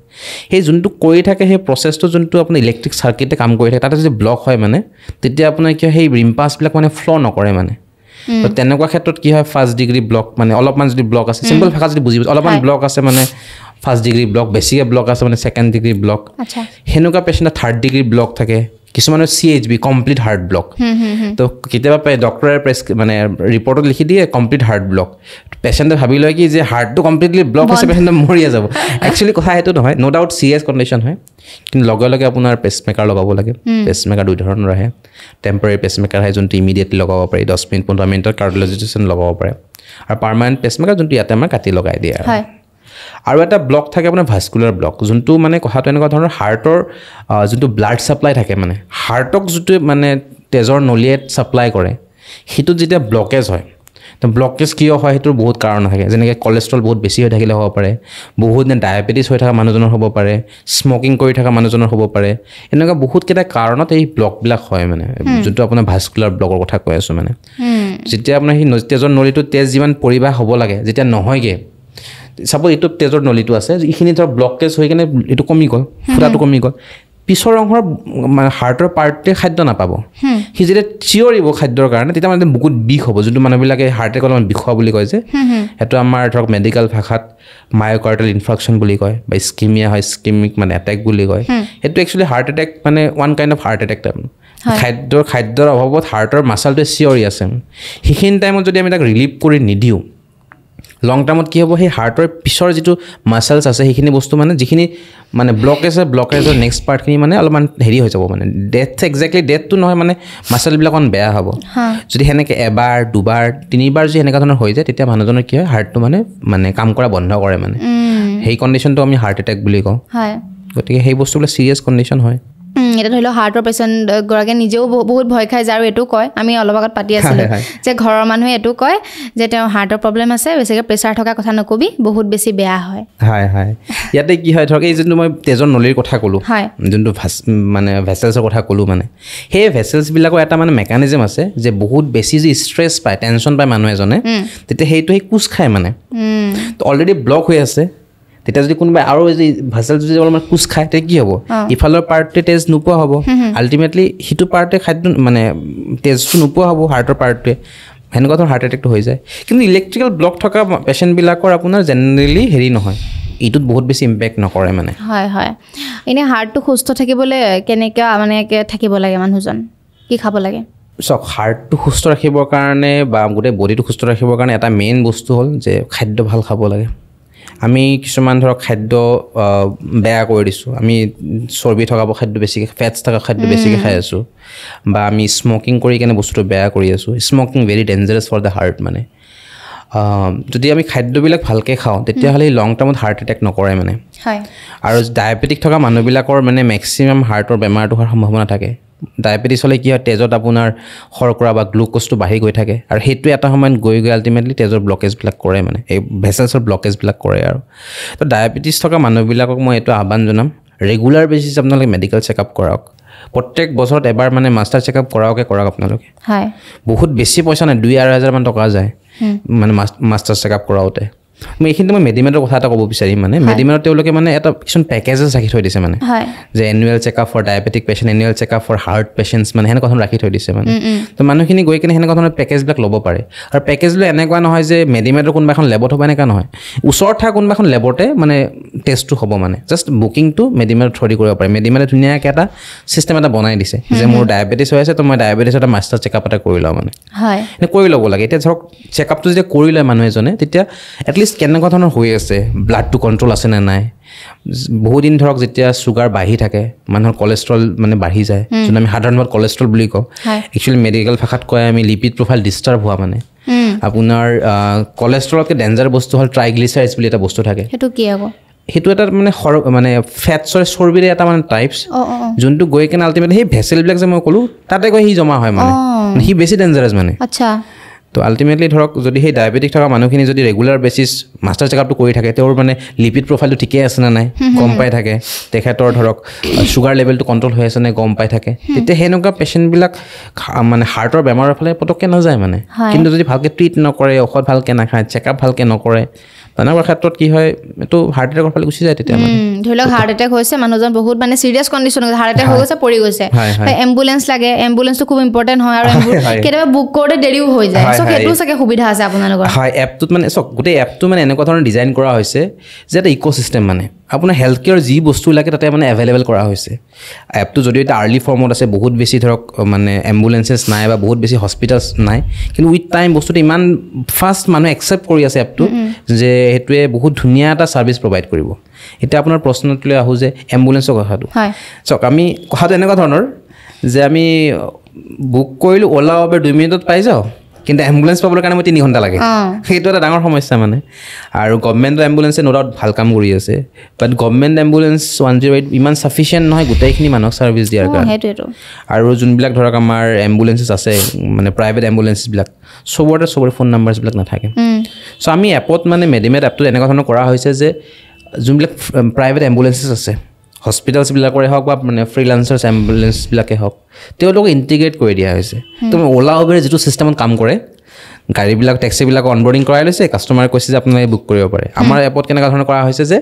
সেই যোনটো কৰি থাকে সেই প্ৰচেছটো যোনটো আপুনি ইলেক্ট্ৰিক চাৰ্কিটে কাম কৰি থাকে তাতে যদি ব্লক হয় মানে তেতিয়া আপোনাৰ কি হয় সেই ইম্পালছবিলাক মানে ফ্ল' নকৰে মানে তেনেকুৱা ক্ষেত্ৰত কি হয় ফাৰ্ষ্ট ডিগ্ৰী ব্লক মানে অলপমান যদি ব্লক আছে চিম্পল ভাষা যদি বুজি অলপমান ব্লক আছে মানে ফাৰ্ষ্ট ডিগ্ৰী ব্লক বেছিকৈ ব্লক আছে মানে ছেকেণ্ড ডিগ্ৰী ব্লক সেনেকুৱা পেচেণ্টৰ থাৰ্ড ডিগ্ৰী ব্লক থাকে কিছুমানৰ C H B complete heart block ত' কেতিয়াবা ডক্টৰে প্ৰেছ মানে ৰিপৰ্টত লিখি দিয়ে কমপ্লিট হাৰ্ট ব্লক পেচেণ্টে ভাবি লয় কি যে হাৰ্টটো কমপ্লিটলি ব্লক হৈছে পেচেণ্টে মৰিয়ে যাব একচুৱেলি কথা সেইটো নহয় no' doubt C S condition হয় কিন্তু লগে লগে আপোনাৰ পেচমেকাৰ লগাব লাগে পেচমেকাৰ দুই ধৰণৰ আহে টেম্পৰেৰী পেচমেকাৰ আহে যোনটো ইমিডিয়েটলি লগাব পাৰি দহ মিনিট পোন্ধৰ মিনিটত কাৰ্ডলজিটেশ্যন লগাব পাৰে আৰু পাৰ্মানেণ্ট পেচমেকাৰ যোনটো ইয়াতে আমাৰ কাটি লগাই দিয়ে আৰু এটা ব্লক থাকে আপোনাৰ ভাস্কুলাৰ ব্লক যোনটো মানে কথাটো এনেকুৱা ধৰণৰ হাৰ্টৰ যোনটো ব্লাড ছাপ্লাই থাকে মানে হাৰ্টক যোনটো মানে তেজৰ নলীয়ে ছাপ্লাই কৰে সেইটোত যেতিয়া ব্লকেজ হয় তো ব্লকেজ কিয় হয় সেইটোৰ বহুত কাৰণ থাকে যেনেকৈ কলেষ্ট্ৰল বহুত বেছি হৈ থাকিলে হ'ব পাৰে বহুত ডায়েবেটিছ হৈ থকা মানুহজনৰ হ'ব পাৰে স্মকিং কৰি থকা মানুহজনৰ হ'ব পাৰে এনেকুৱা বহুতকেইটা কাৰণত এই ব্লকবিলাক হয় মানে যোনটো আপোনাৰ ভাস্কুলাৰ ব্লকৰ কথা কৈ আছোঁ মানে যেতিয়া আপোনাৰ সেই তেজৰ নলীটো তেজ যিমান পৰিৱাহ হ'ব লাগে যেতিয়া নহয়গৈ চাপ'জ এইটো তেজৰ নলীটো আছে এইখিনি ধৰক ব্লকেজ হৈ কিনে এইটো কমি গ'ল ফুটাটো কমি গ'ল পিছৰ অংশৰ মানে হাৰ্টৰ পাৰ্টটোৱে খাদ্য নাপাব সি যেতিয়া চিঞৰিব খাদ্যৰ কাৰণে তেতিয়া মানে বুকুত বিষ হ'ব যোনটো মানুহবিলাকে হাৰ্টে অলপমান বিষোৱা বুলি কয় যে সেইটো আমাৰ ধৰক মেডিকেল ভাষাত মায়'কাৰ্টেল ইনফ্ৰাকশ্যন বুলি কয় বা স্কিমিয়া হয় স্কিমিক মানে এটেক বুলি কয় সেইটো একচুৱেলি হাৰ্ট এটেক মানে one kind of heart attack তাৰমানে খাদ্যৰ খাদ্যৰ অভাৱত হাৰ্টৰ মাছালটোৱে চিঞৰি আছে সেইখিনি টাইমত যদি আমি তাক ৰিলিফ কৰি নিদিওঁ লং টাৰ্মত কি হ'ব সেই হাৰ্টৰ পিছৰ যিটো মাছেলছ আছে সেইখিনি বস্তু মানে যিখিনি মানে ব্লকেজৰ ব্লকেজৰ নেক্সট পাৰ্টখিনি মানে অলপমান হেৰি হৈ যাব মানে ডেথ একজেক্টলি ডেথটো নহয় মানে মাছলবিলাক অকণ বেয়া হ'ব যদি সেনেকৈ এবাৰ দুবাৰ তিনিবাৰ যদি সেনেকুৱা ধৰণৰ হৈ যায় তেতিয়া মানুহজনৰ কি হয় হাৰ্টটো মানে মানে কাম কৰা বন্ধ কৰে মানে সেই কণ্ডিশ্যনটো আমি হাৰ্ট এটেক বুলি কওঁ গতিকে সেই বস্তুবিলাক চিৰিয়াছ কণ্ডিশ্যন হয় এতিয়া ধৰি লওক হাৰ্টৰ পেচেণ্ট গৰাকীয়ে নিজেও বহুত ভয় খায় যে আৰু এইটো কয় আমি অলপ আগত পাতি আছিলোঁ যে ঘৰৰ মানুহে এইটো কয় যে তেওঁ হাৰ্টৰ প্ৰব্লেম আছে বেছিকৈ প্ৰেচাৰ থকা কথা নকবি বহুত বেছি বেয়া হয় হয় হয় ইয়াতে কি হয় ধৰক এই যোনটো মই তেজৰ নলীৰ কথা ক'লোঁ হয় যোনটো মানে ভেচেলছৰ কথা ক'লোঁ মানে সেই ভেচেলছবিলাকৰ এটা মানে মেকানিজম আছে যে বহুত বেছি যে ষ্ট্ৰেছ পায় টেনশ্যন পায় মানুহ এজনে তেতিয়া সেইটো সেই কোচ খায় মানে অলৰেডি ব্লক হৈ আছে তেতিয়া যদি কোনোবাই আৰু যদি ভাচেল যদি অলপমান কোচ খায় তেতিয়া কি হ'ব ইফালৰ পাৰ্টটোৱে টেজ নোপোৱা হ'ব আল্টিমেটলি সিটো পাৰ্টে খাদ্য মানে টেজটো নোপোৱা হ'ব হাৰ্টৰ পাৰ্টটোৱে সেনেকুৱা ধৰণৰ হাৰ্ট এটেকটো হৈ যায় কিন্তু ইলেক্ট্ৰিকেল ব্লক থকা পেচেণ্টবিলাকৰ আপোনাৰ জেনেৰেলি হেৰি নহয় এইটোত বহুত বেছি ইম্পেক্ট নকৰে মানে হয় হয় এনেই হাৰ্টটো সুস্থ থাকিবলৈ কেনেকুৱা মানে থাকিব লাগে মানুহজন কি খাব লাগে চাওক হাৰ্টটো সুস্থ ৰাখিবৰ কাৰণে বা গোটেই বডিটো সুস্থ ৰাখিবৰ কাৰণে এটা মেইন বস্তু হ'ল যে খাদ্য ভাল খাব লাগে আমি কিছুমান ধৰক খাদ্য বেয়া কৰি দিছোঁ আমি চৰ্বি থকা খাদ্য বেছিকৈ ফেটছ থকা খাদ্য বেছিকৈ খাই আছোঁ বা আমি স্মকিং কৰি কেনে বস্তুটো বেয়া কৰি আছোঁ smoking very dangerous for the heart মানে যদি আমি খাদ্যবিলাক ভালকৈ খাওঁ তেতিয়াহ'লে লং টাৰ্মত হাৰ্ট এটেক নকৰে মানে আৰু ডায়েবেটিক থকা মানুহবিলাকৰ মানে মেক্সিমাম হাৰ্টৰ বেমাৰটো হোৱাৰ সম্ভাৱনা থাকে ডায়েবেটিছ হ'লে কি হয় তেজত আপোনাৰ শৰ্কৰা বা গ্লুক'জটো বাঢ়ি গৈ থাকে আৰু সেইটোৱে এটা সময়ত গৈ গৈ আল্টিমেটলি তেজৰ ব্লকেজবিলাক কৰে মানে এই ভেচেলছৰ ব্লকেজবিলাক কৰে আৰু তো ডায়েবেটিছ থকা মানুহবিলাকক মই এইটো আহ্বান জনাম ৰেগুলাৰ বেচিছ আপোনালোকে মেডিকেল চেকআপ কৰক প্ৰত্যেক বছৰত এবাৰ মানে মাষ্টাৰ চেকআপ কৰাওকে কৰক আপোনালোকে বহুত বেছি পইচা নাই দুই আঢ়ৈ হাজাৰমান টকা যায় মানে মাষ্টাৰ চেকআপ কৰাওঁতে মই এইখিনিতে মই মেডিমেটৰ কথা এটা ক'ব বিচাৰিম মানে মেডিমেনত তেওঁলোকে মানে এটা কিছুমান পেকেজেছ ৰাখি থৈ দিছে মানে যে annual checkup for diabetic patient annual checkup for heart patients মানে সেনেকুৱা ধৰণৰ ৰাখি থৈ দিছে মানে তো মানুহখিনি গৈ কিনে সেনেকুৱা ধৰণৰ পেকেজবিলাক ল'ব পাৰে আৰু পেকেজবিলাক এনেকুৱা নহয় যে মেডিমেটৰ কোনোবা এখন লেবত হ'ব এনেকুৱা নহয় ওচৰত থকা কোনোবা এখন লেবতে মানে টেষ্টটো হ'ব মানে জাষ্ট বুকিংটো মেডিমেটৰ থ্ৰদি কৰিব পাৰে মেডিমেটে ধুনীয়াকৈ এটা ছিষ্টেম এটা বনাই দিছে যে মোৰ ডায়েবেটিছ হৈ আছে তো মই ডায়েবেটিছৰ এটা মাষ্টাৰ চেকআপ এটা কৰি লওঁ মানে কৰি ল'ব লাগে এতিয়া ধৰক চেকআপটো যেতিয়া কৰি লয় মানুহ এজনে তেতিয়া এটলিষ্ট কেনেকুৱা ধৰণৰ হৈ আছে ব্লাডটো কণ্ট্ৰল আছে নে নাই বহুদিন ধৰক যেতিয়া চুগাৰ বাঢ়ি থাকে মানুহৰ কলেষ্ট্ৰল মানে বাঢ়ি যায় যোনটো আমি সাধাৰণভাৱে কলেষ্ট্ৰল বুলি কওঁ একচুৱেলি মেডিকেল ভাষাত কয় আমি লিপিড প্ৰফাইল ডিষ্টাৰ্ব হোৱা মানে আপোনাৰ কলেষ্ট্ৰলতকৈ ডেঞ্জাৰ বস্তু হ'ল ট্ৰাইগ্লিচাইডছ বুলি এটা বস্তু থাকে সেইটো কি সেইটো এটা মানে সৰ মানে ফেটছৰ চৰ্বিৰে এটা মানে টাইপছ যোনটো গৈ কিনে আল্টিমেটলি সেই ভেচেলবিলাক যে মই ক'লোঁ তাতে গৈ সি জমা হয় মানে সি বেছি ডেঞ্জাৰাছ মানে তো আল্টিমেটলি ধৰক যদি সেই ডায়েবেটিক থকা মানুহখিনি যদি ৰেগুলাৰ বেচিছ মাষ্টাৰ চেকআপটো কৰি থাকে তেওঁৰ মানে লিপিড প্ৰফাইলটো ঠিকেই আছে নে নাই গম পাই থাকে তেখেতৰ ধৰক চুগাৰ লেভেলটো কণ্ট্ৰল হৈ আছে নে গম পাই থাকে তেতিয়া সেনেকুৱা পেচেণ্টবিলাক মানে হাৰ্টৰ বেমাৰৰ ফালে পটককৈ নাযায় মানে কিন্তু যদি ভালকৈ ট্ৰিট নকৰে ঔষধ ভালকৈ নাখায় চেকআপ ভালকৈ নকৰে মানুহৰ ক্ষেত্ৰত কি হয় এইটো হাৰ্ট এটেকৰ ফালে গুচি যায় তেতিয়া ধৰি লওক হাৰ্ট এটেক হৈছে মানুহজন বহুত মানে ছিৰিয়াছ কণ্ডিশ্যন হাৰ্ট এটেক হৈ গৈছে পৰি গৈছে এম্বুলেঞ্চ লাগে এম্বুলেঞ্চটো খুব ইম্পৰ্টেণ্ট হয় আৰু কেতিয়াবা বুক কৰোঁতে দেৰিও হৈ যায় চ' সেইটো চাগে সুবিধা আছে আপোনালোকৰ হয় এপটোত মানে চক গোটেই এপটো মানে এনেকুৱা ধৰণৰ ডিজাইন কৰা হৈছে যে এটা ইক' চিষ্টেম মানে আপোনাৰ হেল্থ কেয়াৰ যি বস্তু লাগে তাতে মানে এভেইলেবল কৰা হৈছে এপটো যদিও এটা আৰ্লি ফৰ্মত আছে বহুত বেছি ধৰক মানে এম্বুলেঞ্চেছ নাই বা বহুত বেছি হস্পিটেলছ নাই কিন্তু উইথ টাইম বস্তুটো ইমান ফাষ্ট মানুহে একচেপ্ট কৰি আছে এপটো যে সেইটোৱে বহুত ধুনীয়া এটা ছাৰ্ভিচ প্ৰভাইড কৰিব এতিয়া আপোনাৰ প্ৰশ্নটোলৈ আহোঁ যে এম্বুলেঞ্চৰ কথাটো চাওক আমি কথাটো এনেকুৱা ধৰণৰ যে আমি বুক কৰিলোঁ অ'লা বাবে দুই মিনিটত পাই যাওঁ কিন্তু এম্বুলেঞ্চ পাবলৈ কাৰণে মই তিনি ঘণ্টা লাগে সেইটো এটা ডাঙৰ সমস্যা মানে আৰু গভমেণ্টৰ এম্বুলেঞ্চে ন' ডাউট ভাল কাম কৰি আছে but government ambulance one zero' eight ইমান চাফিচিয়েণ্ট নহয় গোটেইখিনি মানুহক ছাৰ্ভিচ দিয়াৰ কাৰণে আৰু যোনবিলাক ধৰক আমাৰ এম্বুলেঞ্চেছ আছে মানে প্ৰাইভেট এম্বুলেঞ্চবিলাক চবৰে চবৰে ফোন নাম্বাৰছবিলাক নাথাকে চ' আমি এপত মানে মেডিমেড এপটোত এনেকুৱা ধৰণৰ কৰা হৈছে যে যোনবিলাক প্ৰাইভেট এম্বুলেঞ্চেছ আছে হস্পিটেলছবিলাকৰে হওক বা মানে ফ্ৰীলান্সাৰ্ছ এম্বুলেঞ্চবিলাকে হওক তেওঁলোকক ইণ্টিগ্ৰেট কৰি দিয়া হৈছে তো অ'লা উবেৰে যিটো ছিষ্টেমত কাম কৰে গাড়ীবিলাক টেক্সিবিলাক অনবৰ্ডিং কৰাই লৈছে কাষ্টমাৰে কৈছে যে আপোনালোকে বুক কৰিব পাৰে আমাৰ এপত কেনেকুৱা ধৰণৰ কৰা হৈছে যে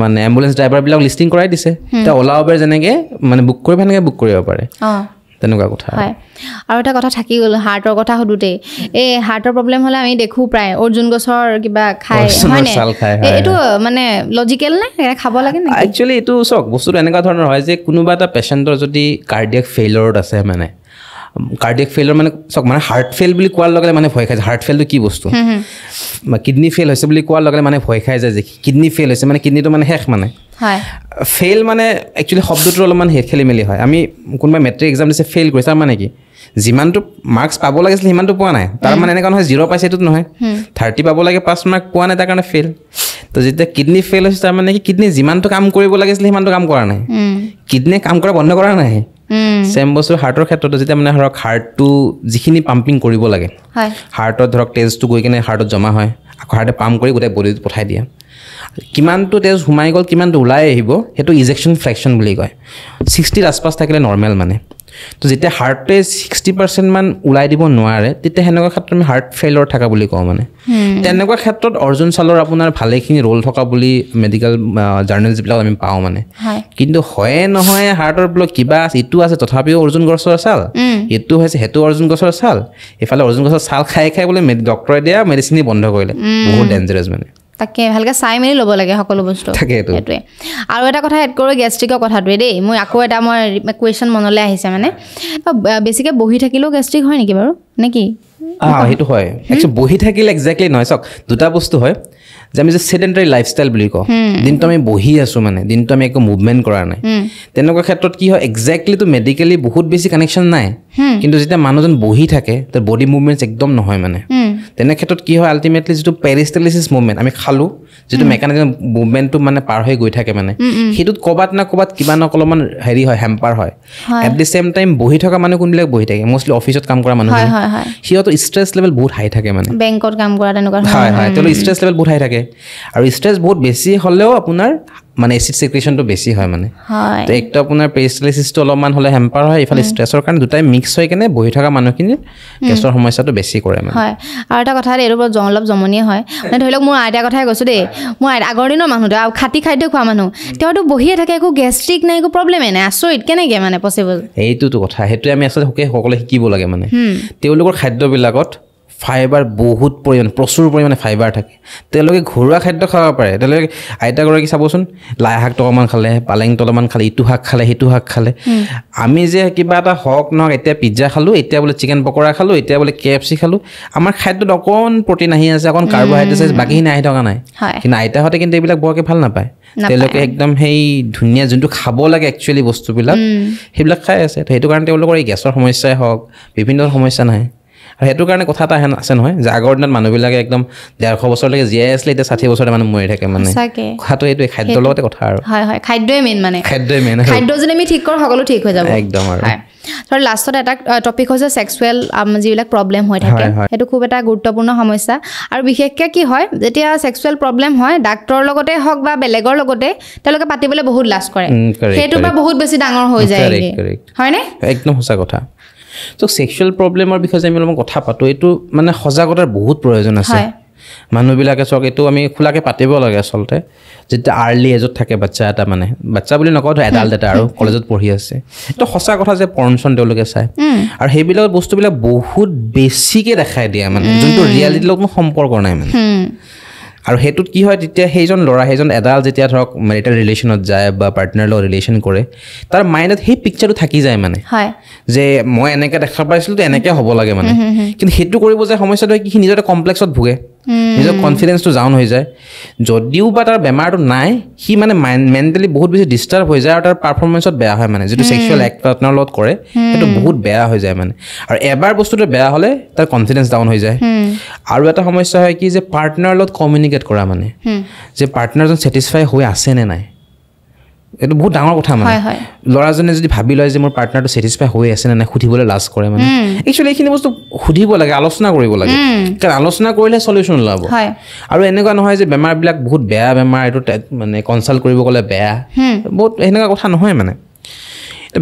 মানে এম্বুলেঞ্চ ড্ৰাইভাৰবিলাক লিষ্টিং কৰাই দিছে তেওঁ অ'লা উবেৰ যেনেকৈ মানে বুক কৰিব সেনেকৈ বুক কৰিব পাৰে তেনেকুৱা কথা হয় আৰু এটা কথা থাকি গ'ল হাৰ্টৰ কথা সোধোতেই এই হাৰ্টৰ প্ৰব্লেম হ'লে আমি দেখোঁ প্ৰায় অৰ্জুন গছৰ কিবা খাই এইটো মানে লজিকেল নে খাব লাগে একচুৱেলি এইটো চাওক বস্তুটো এনেকুৱা ধৰণৰ হয় যে কোনোবা এটা পেচেণ্টৰ যদি কাৰ্ডিয়াক ফেইলৰত আছে মানে কাৰ্ডিয়াক ফেইলৰ মানে চাওক মানে হাৰ্ট ফেইল বুলি কোৱাৰ লগে লগে মানে ভয় খাই যায় হাৰ্ট ফেইলটো কি বস্তু কিডনী ফেইল হৈছে বুলি কোৱাৰ লগে লগে মানে ভয় খাই যায় যে কিডনী ফেইল হৈছে মানে কিডনীটো মানে শেষ মানে ফেইল মানে একচুৱেলি শব্দটো অলপমান খেলিমেলি হয় আমি কোনোবাই মেট্ৰিক এক্সাম দিছে ফেইল কৰিছে তাৰ মানে কি যিমানটো মাৰ্কছ পাব লাগিছিলে সিমানটো পোৱা নাই তাৰ মানে এনেকুৱা নহয় জিৰ' পাইছে এইটোত নহয় থাৰ্টি পাব লাগে পাঁচ মাৰ্ক পোৱা নাই তাৰ কাৰণে ফেইল তো যেতিয়া কিডনী ফেইল হৈছে তাৰ মানে কি কিডনী যিমানটো কাম কৰিব লাগিছিলে সিমানটো কাম কৰা নাই কিডনীয়ে কাম কৰা বন্ধ কৰা নাই চেম বস্তু হাৰ্টৰ ক্ষেত্ৰত যেতিয়া মানে ধৰক হাৰ্টটো যিখিনি পাম্পিং কৰিব লাগে হাৰ্টত ধৰক তেজটো গৈ কিনে হাৰ্টত জমা হয় আকৌ হাৰ্টে পাম্প কৰি গোটেই বডিটো পঠাই দিয়ে কিমানটো তেজ সোমাই গ'ল কিমানটো ওলাই আহিব সেইটো ইজেকশ্যন ফ্ৰেকশ্যন বুলি কয় ছিক্সটিৰ আচপাছ থাকিলে নৰ্মেল মানে তো যেতিয়া হাৰ্টটোৱে ছিক্সটি পাৰ্চেণ্টমান ওলাই দিব নোৱাৰে তেতিয়া সেনেকুৱা ক্ষেত্ৰত আমি হাৰ্ট ফেইলৰ থকা বুলি কওঁ মানে তেনেকুৱা ক্ষেত্ৰত অৰ্জুন ছালৰ আপোনাৰ ভালেখিনি ৰ'ল থকা বুলি মেডিকেল জাৰ্নেলিষ্টবিলাক আমি পাওঁ মানে কিন্তু হয়ে নহয় হাৰ্টৰ বোলে কিবা আছে ইটো আছে তথাপিও অৰ্জুন গছৰ চাল এইটো হৈছে সেইটো অৰ্জুন গছৰ ছাল এইফালে অৰ্জুন গছৰ ছাল খাই খাই বোলে ডক্টৰে দিয়া মেডিচিনেই বন্ধ কৰিলে বহুত ডেঞ্জাৰাছ মানে তাকে ভালকৈ চাই মেলি ল'ব লাগে সকলো বস্তু সেইটোৱে আৰু এটা কথা এড কৰোঁ গেষ্ট্ৰিকৰ কথাটোৱে দেই মই আকৌ এটা মই কুৱেশ্যন মনলৈ আহিছে মানে বেছিকৈ বহি থাকিলেও গেষ্ট্ৰিক হয় নেকি বাৰু নে কি সেইটো হয় বহি থাকিলে একজেক্টলি নহয় চাওক দুটা বস্তু হয় যে আমি যে চেডেণ্টাৰী ষ্টাইল বুলি কওঁ দিনটো আমি বহি আছোঁ মানে দিনটো আমি একো মুভমেণ্ট কৰা নাই তেনেকুৱা ক্ষেত্ৰত কি হয় একজেক্টলিতো মেডিকেলি বহুত বেছি কানেকশ্যন নাই কিন্তু যেতিয়া মানুহজন বহি থাকে তেতিয়া বডি মুভমেণ্টছ একদম নহয় মানে তেনে ক্ষেত্ৰত কি হয় আল্টিমেটলি যিটো পেৰিষ্টেলিচিছ মুভমেণ্ট আমি খালোঁ যিটো মেকানিজম মুভমেণ্টটো মানে পাৰ হৈ গৈ থাকে মানে সেইটোত ক'ৰবাত না ক'ৰবাত কিবা নহয় অলপমান হেৰি হয় হেম্পাৰ হয় এট দি চেম টাইম বহি থকা মানুহ কোনবিলাক বহি থাকে মষ্টলি অফিচত কাম কৰা মানুহ সিহঁতৰ ষ্ট্ৰেছ লেভেল বহুত হাই থাকে মানে বেংকত কাম কৰা তেনেকুৱা হয় হয় তেওঁলোকৰ ষ্ট্ৰেছ লেভেল বহুত হাই থাকে আৰু ষ্ট্ৰেছ বহুত বেছি হ'লেও আপোনাৰ মানে এচিড চিকুৱেশ্যনটো বেছি হয় মানে একটো আপোনাৰ পেষ্টেলিচিছটো অলপমান হ'লে হেম্পাৰ হয় ইফালে ষ্ট্ৰেছৰ কাৰণে দুটাই মিক্স হৈ কিনে বহি থকা মানুহখিনিৰ গেছৰ সমস্যাটো বেছি কৰে মানে হয় আৰু এটা কথা এইটোৰ পৰা অলপ জমনীয়ে হয় মানে ধৰি লওক মোৰ আইতাৰ কথাই কৈছোঁ দেই মোৰ আইতা আগৰ দিনৰ মানুহটো আৰু খাটি খাদ্য খোৱা মানুহ তেওঁতো বহিয়ে থাকে একো গেষ্ট্ৰিক নাই একো প্ৰব্লেমেই নাই আচৰিত কেনেকৈ মানে পচিবল এইটোতো কথা সেইটোৱে আমি আচলতে সকলোৱে শিকিব লাগে মানে তেওঁলোকৰ খাদ্যবিলাকত ফাইবাৰ বহুত পৰিমাণে প্ৰচুৰ পৰিমাণে ফাইবাৰ থাকে তেওঁলোকে ঘৰুৱা খাদ্য খাব পাৰে তেওঁলোকে আইতাগৰাকী চাবচোন লাই শাক অলপমান খালে পালেং অলপমান খালে ইটো শাক খালে সেইটো শাক খালে আমি যে কিবা এটা হওক নহওক এতিয়া পিজ্জা খালোঁ এতিয়া বোলে চিকেন পকৰা খালোঁ এতিয়া বোলে কে এফ চি খালোঁ আমাৰ খাদ্যত অকণ প্ৰটিন আহি আছে অকণ কাৰ্বহাইড্ৰেট আছে বাকীখিনি আহি থকা নাই কিন্তু আইতাহঁতে কিন্তু এইবিলাক বৰকৈ ভাল নাপায় তেওঁলোকে একদম সেই ধুনীয়া যোনটো খাব লাগে একচুৱেলি বস্তুবিলাক সেইবিলাক খাই আছে সেইটো কাৰণে তেওঁলোকৰ এই গেছৰ সমস্যাই হওক বিভিন্ন সমস্যা নাহে আৰু সেইটো কাৰণে কথা এটা আছে নহয় যে আগৰ দিনত মানুহবিলাকে একদম ডেৰশ বছৰলৈকে জীয়াই আছিলে এতিয়া ষাঠি বছৰতে মানুহ মৰি থাকে মানে কথাটো এইটোৱে খাদ্যৰ লগতে কথা আৰু হয় হয় খাদ্যই মেইন মানে খাদ্যই মেইন খাদ্য যদি আমি ঠিক কৰোঁ সকলো ঠিক হৈ যাব একদম আৰু ধৰক লাষ্টত এটা টপিক হৈছে ছেক্সুৱেল যিবিলাক প্ৰব্লেম হৈ থাকে সেইটো খুব এটা গুৰুত্বপূৰ্ণ সমস্যা আৰু বিশেষকে কি হয় যেতিয়া ছেক্সুৱেল প্ৰব্লেম হয় ডাক্তৰৰ লগতে হওক বা বেলেগৰ লগতে তেওঁলোকে পাতিবলৈ বহুত লাজ কৰে সেইটোৰ পৰা বহুত বেছি ডাঙৰ হৈ যায় হয়নে একদম সঁচা কথা চ' ছেক্সুৱেল প্ৰব্লেমৰ বিষয়ে যে আমি অলপমান কথা পাতোঁ এইটো মানে সজাগতাৰ বহুত প্ৰয়োজন আছে মানুহবিলাকে চাওক এইটো আমি খোলাকৈ পাতিব লাগে আচলতে যেতিয়া আৰ্লি এজত থাকে বাচ্ছা এটা মানে বাচ্ছা বুলি নকওঁ এডাল্ট এটা আৰু কলেজত পঢ়ি আছে এইটো সঁচা কথা যে পৰমিশ্যন তেওঁলোকে চায় আৰু সেইবিলাক বস্তুবিলাক বহুত বেছিকৈ দেখাই দিয়ে মানে যোনটো ৰিয়েলিটিৰ লগত মোৰ সম্পৰ্ক নাই মানে আৰু সেইটোত কি হয় তেতিয়া সেইজন ল'ৰা সেইজন এডাল যেতিয়া ধৰক মেৰিটেল ৰিলেশ্যনত যায় বা পাৰ্টনাৰ লগত ৰিলেশ্যন কৰে তাৰ মাইণ্ডত সেই পিকচাৰটো থাকি যায় মানে যে মই এনেকৈ দেখা পাইছিলোঁ তো এনেকৈ হ'ব লাগে মানে কিন্তু সেইটো কৰিব যে সমস্যাটো হয় কি সি নিজৰ কমপ্লেক্সত ভোগে Hmm. নিজৰ কনফিডেঞ্চটো ডাউন হৈ যায় যদিও বা তাৰ বেমাৰটো নাই সি মানে মাইণ্ড মেণ্টেলি বহুত বেছি ডিষ্টাৰ্ব হৈ যায় আৰু তাৰ পাৰফৰ্মেঞ্চত বেয়া হয় মানে যিটো ছেক্সুৱেল এক্ট পাৰ্টনাৰৰ লগত কৰে hmm. সেইটো বহুত বেয়া হৈ যায় মানে আৰু এবাৰ বস্তুটো বেয়া হ'লে তাৰ কনফিডেঞ্চ ডাউন হৈ যায় hmm. আৰু এটা সমস্যা হয় কি যে পাৰ্টনাৰৰ লগত কমিউনিকেট কৰা মানে যে পাৰ্টনাৰজন ছেটিছফাই হৈ আছেনে নাই এইটো বহুত ডাঙৰ কথা মানে ল'ৰাজনে যদি ভাবি লয় যে মোৰ পাৰ্টনাৰটো ছেটিছফাই হৈ আছে নে নাই সুধিবলৈ লাজ কৰে মানে একচুৱেলি এইখিনি বস্তু সুধিব লাগে আলোচনা কৰিব লাগে কাৰণ আলোচনা কৰিলে চলিউশ্যন ওলাব আৰু এনেকুৱা নহয় যে বেমাৰবিলাক বহুত বেয়া বেমাৰ এইটো মানে কনচাল্ট কৰিব গ'লে বেয়া বহুত সেনেকুৱা কথা নহয় মানে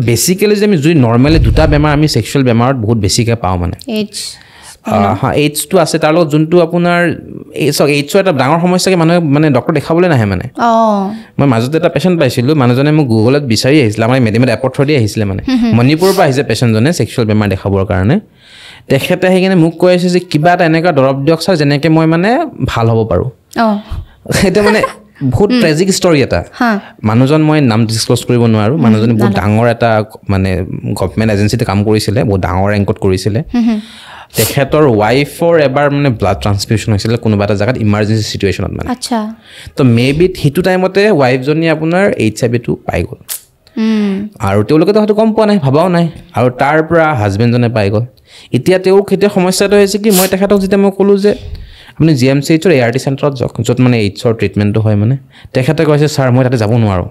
বেছিকেলি যে আমি যদি নৰ্মেলি দুটা বেমাৰ আমি ছেক্সুৱেল বেমাৰত বহুত বেছিকৈ পাওঁ মানে হয় এইডছটো আছে তাৰ লগত যোনটো আপোনাৰ চাওক এইডছৰ এটা ডাঙৰ সমস্যাকৈ মানুহে মানে ডক্টৰ দেখাবলৈ নাহে মানে মই মাজতে এটা পেচেণ্ট পাইছিলোঁ মানুহজনে মোক গুগলত বিচাৰি আহিছিলে আমাৰ মেডিমেড এপৰ থ্ৰদি আহিছিলে মানে মণিপুৰৰ পৰা আহিছে পেচেণ্টজনে চেক্সুৱেল বেমাৰ দেখাবৰ কাৰণে তেখেতে আহি কিনে মোক কৈ আছে যে কিবা এটা এনেকুৱা দৰৱ দিয়ক ছাৰ যেনেকৈ মই মানে ভাল হ'ব পাৰোঁ এতিয়া মানে বহুত ট্ৰেজিক ষ্টৰি এটা মানুহজন মই নাম ডিছক্ল'জ কৰিব নোৱাৰো মানুহজনী বহুত ডাঙৰ এটা মানে গভমেণ্ট এজেঞ্চিতে কাম কৰিছিলে বহুত ডাঙৰ ৰেংকত কৰিছিলে তেখেতৰ ৱাইফৰ এবাৰ মানে ব্লাড ট্ৰান্সফিউশ্যন হৈছিলে কোনোবা এটা জেগাত ইমাৰ্জেঞ্চি চিটুৱেশ্যনত মানে তো মে বিত সেইটো টাইমতে ৱাইফজনী আপোনাৰ এইচ আই ভিটো পাই গ'ল আৰু তেওঁলোকেতো হয়তো গম পোৱা নাই ভবাও নাই আৰু তাৰ পৰা হাজবেণ্ডজনে পাই গ'ল এতিয়া তেওঁক সেইটোৱে সমস্যাটো হৈছে কি মই তেখেতক যেতিয়া মই ক'লোঁ যে আপুনি জি এম চি এইচৰ এ আৰ টি চেণ্টাৰত যাওক য'ত মানে এইডছৰ ট্ৰিটমেণ্টটো হয় মানে তেখেতে কৈছে ছাৰ মই তাতে যাব নোৱাৰোঁ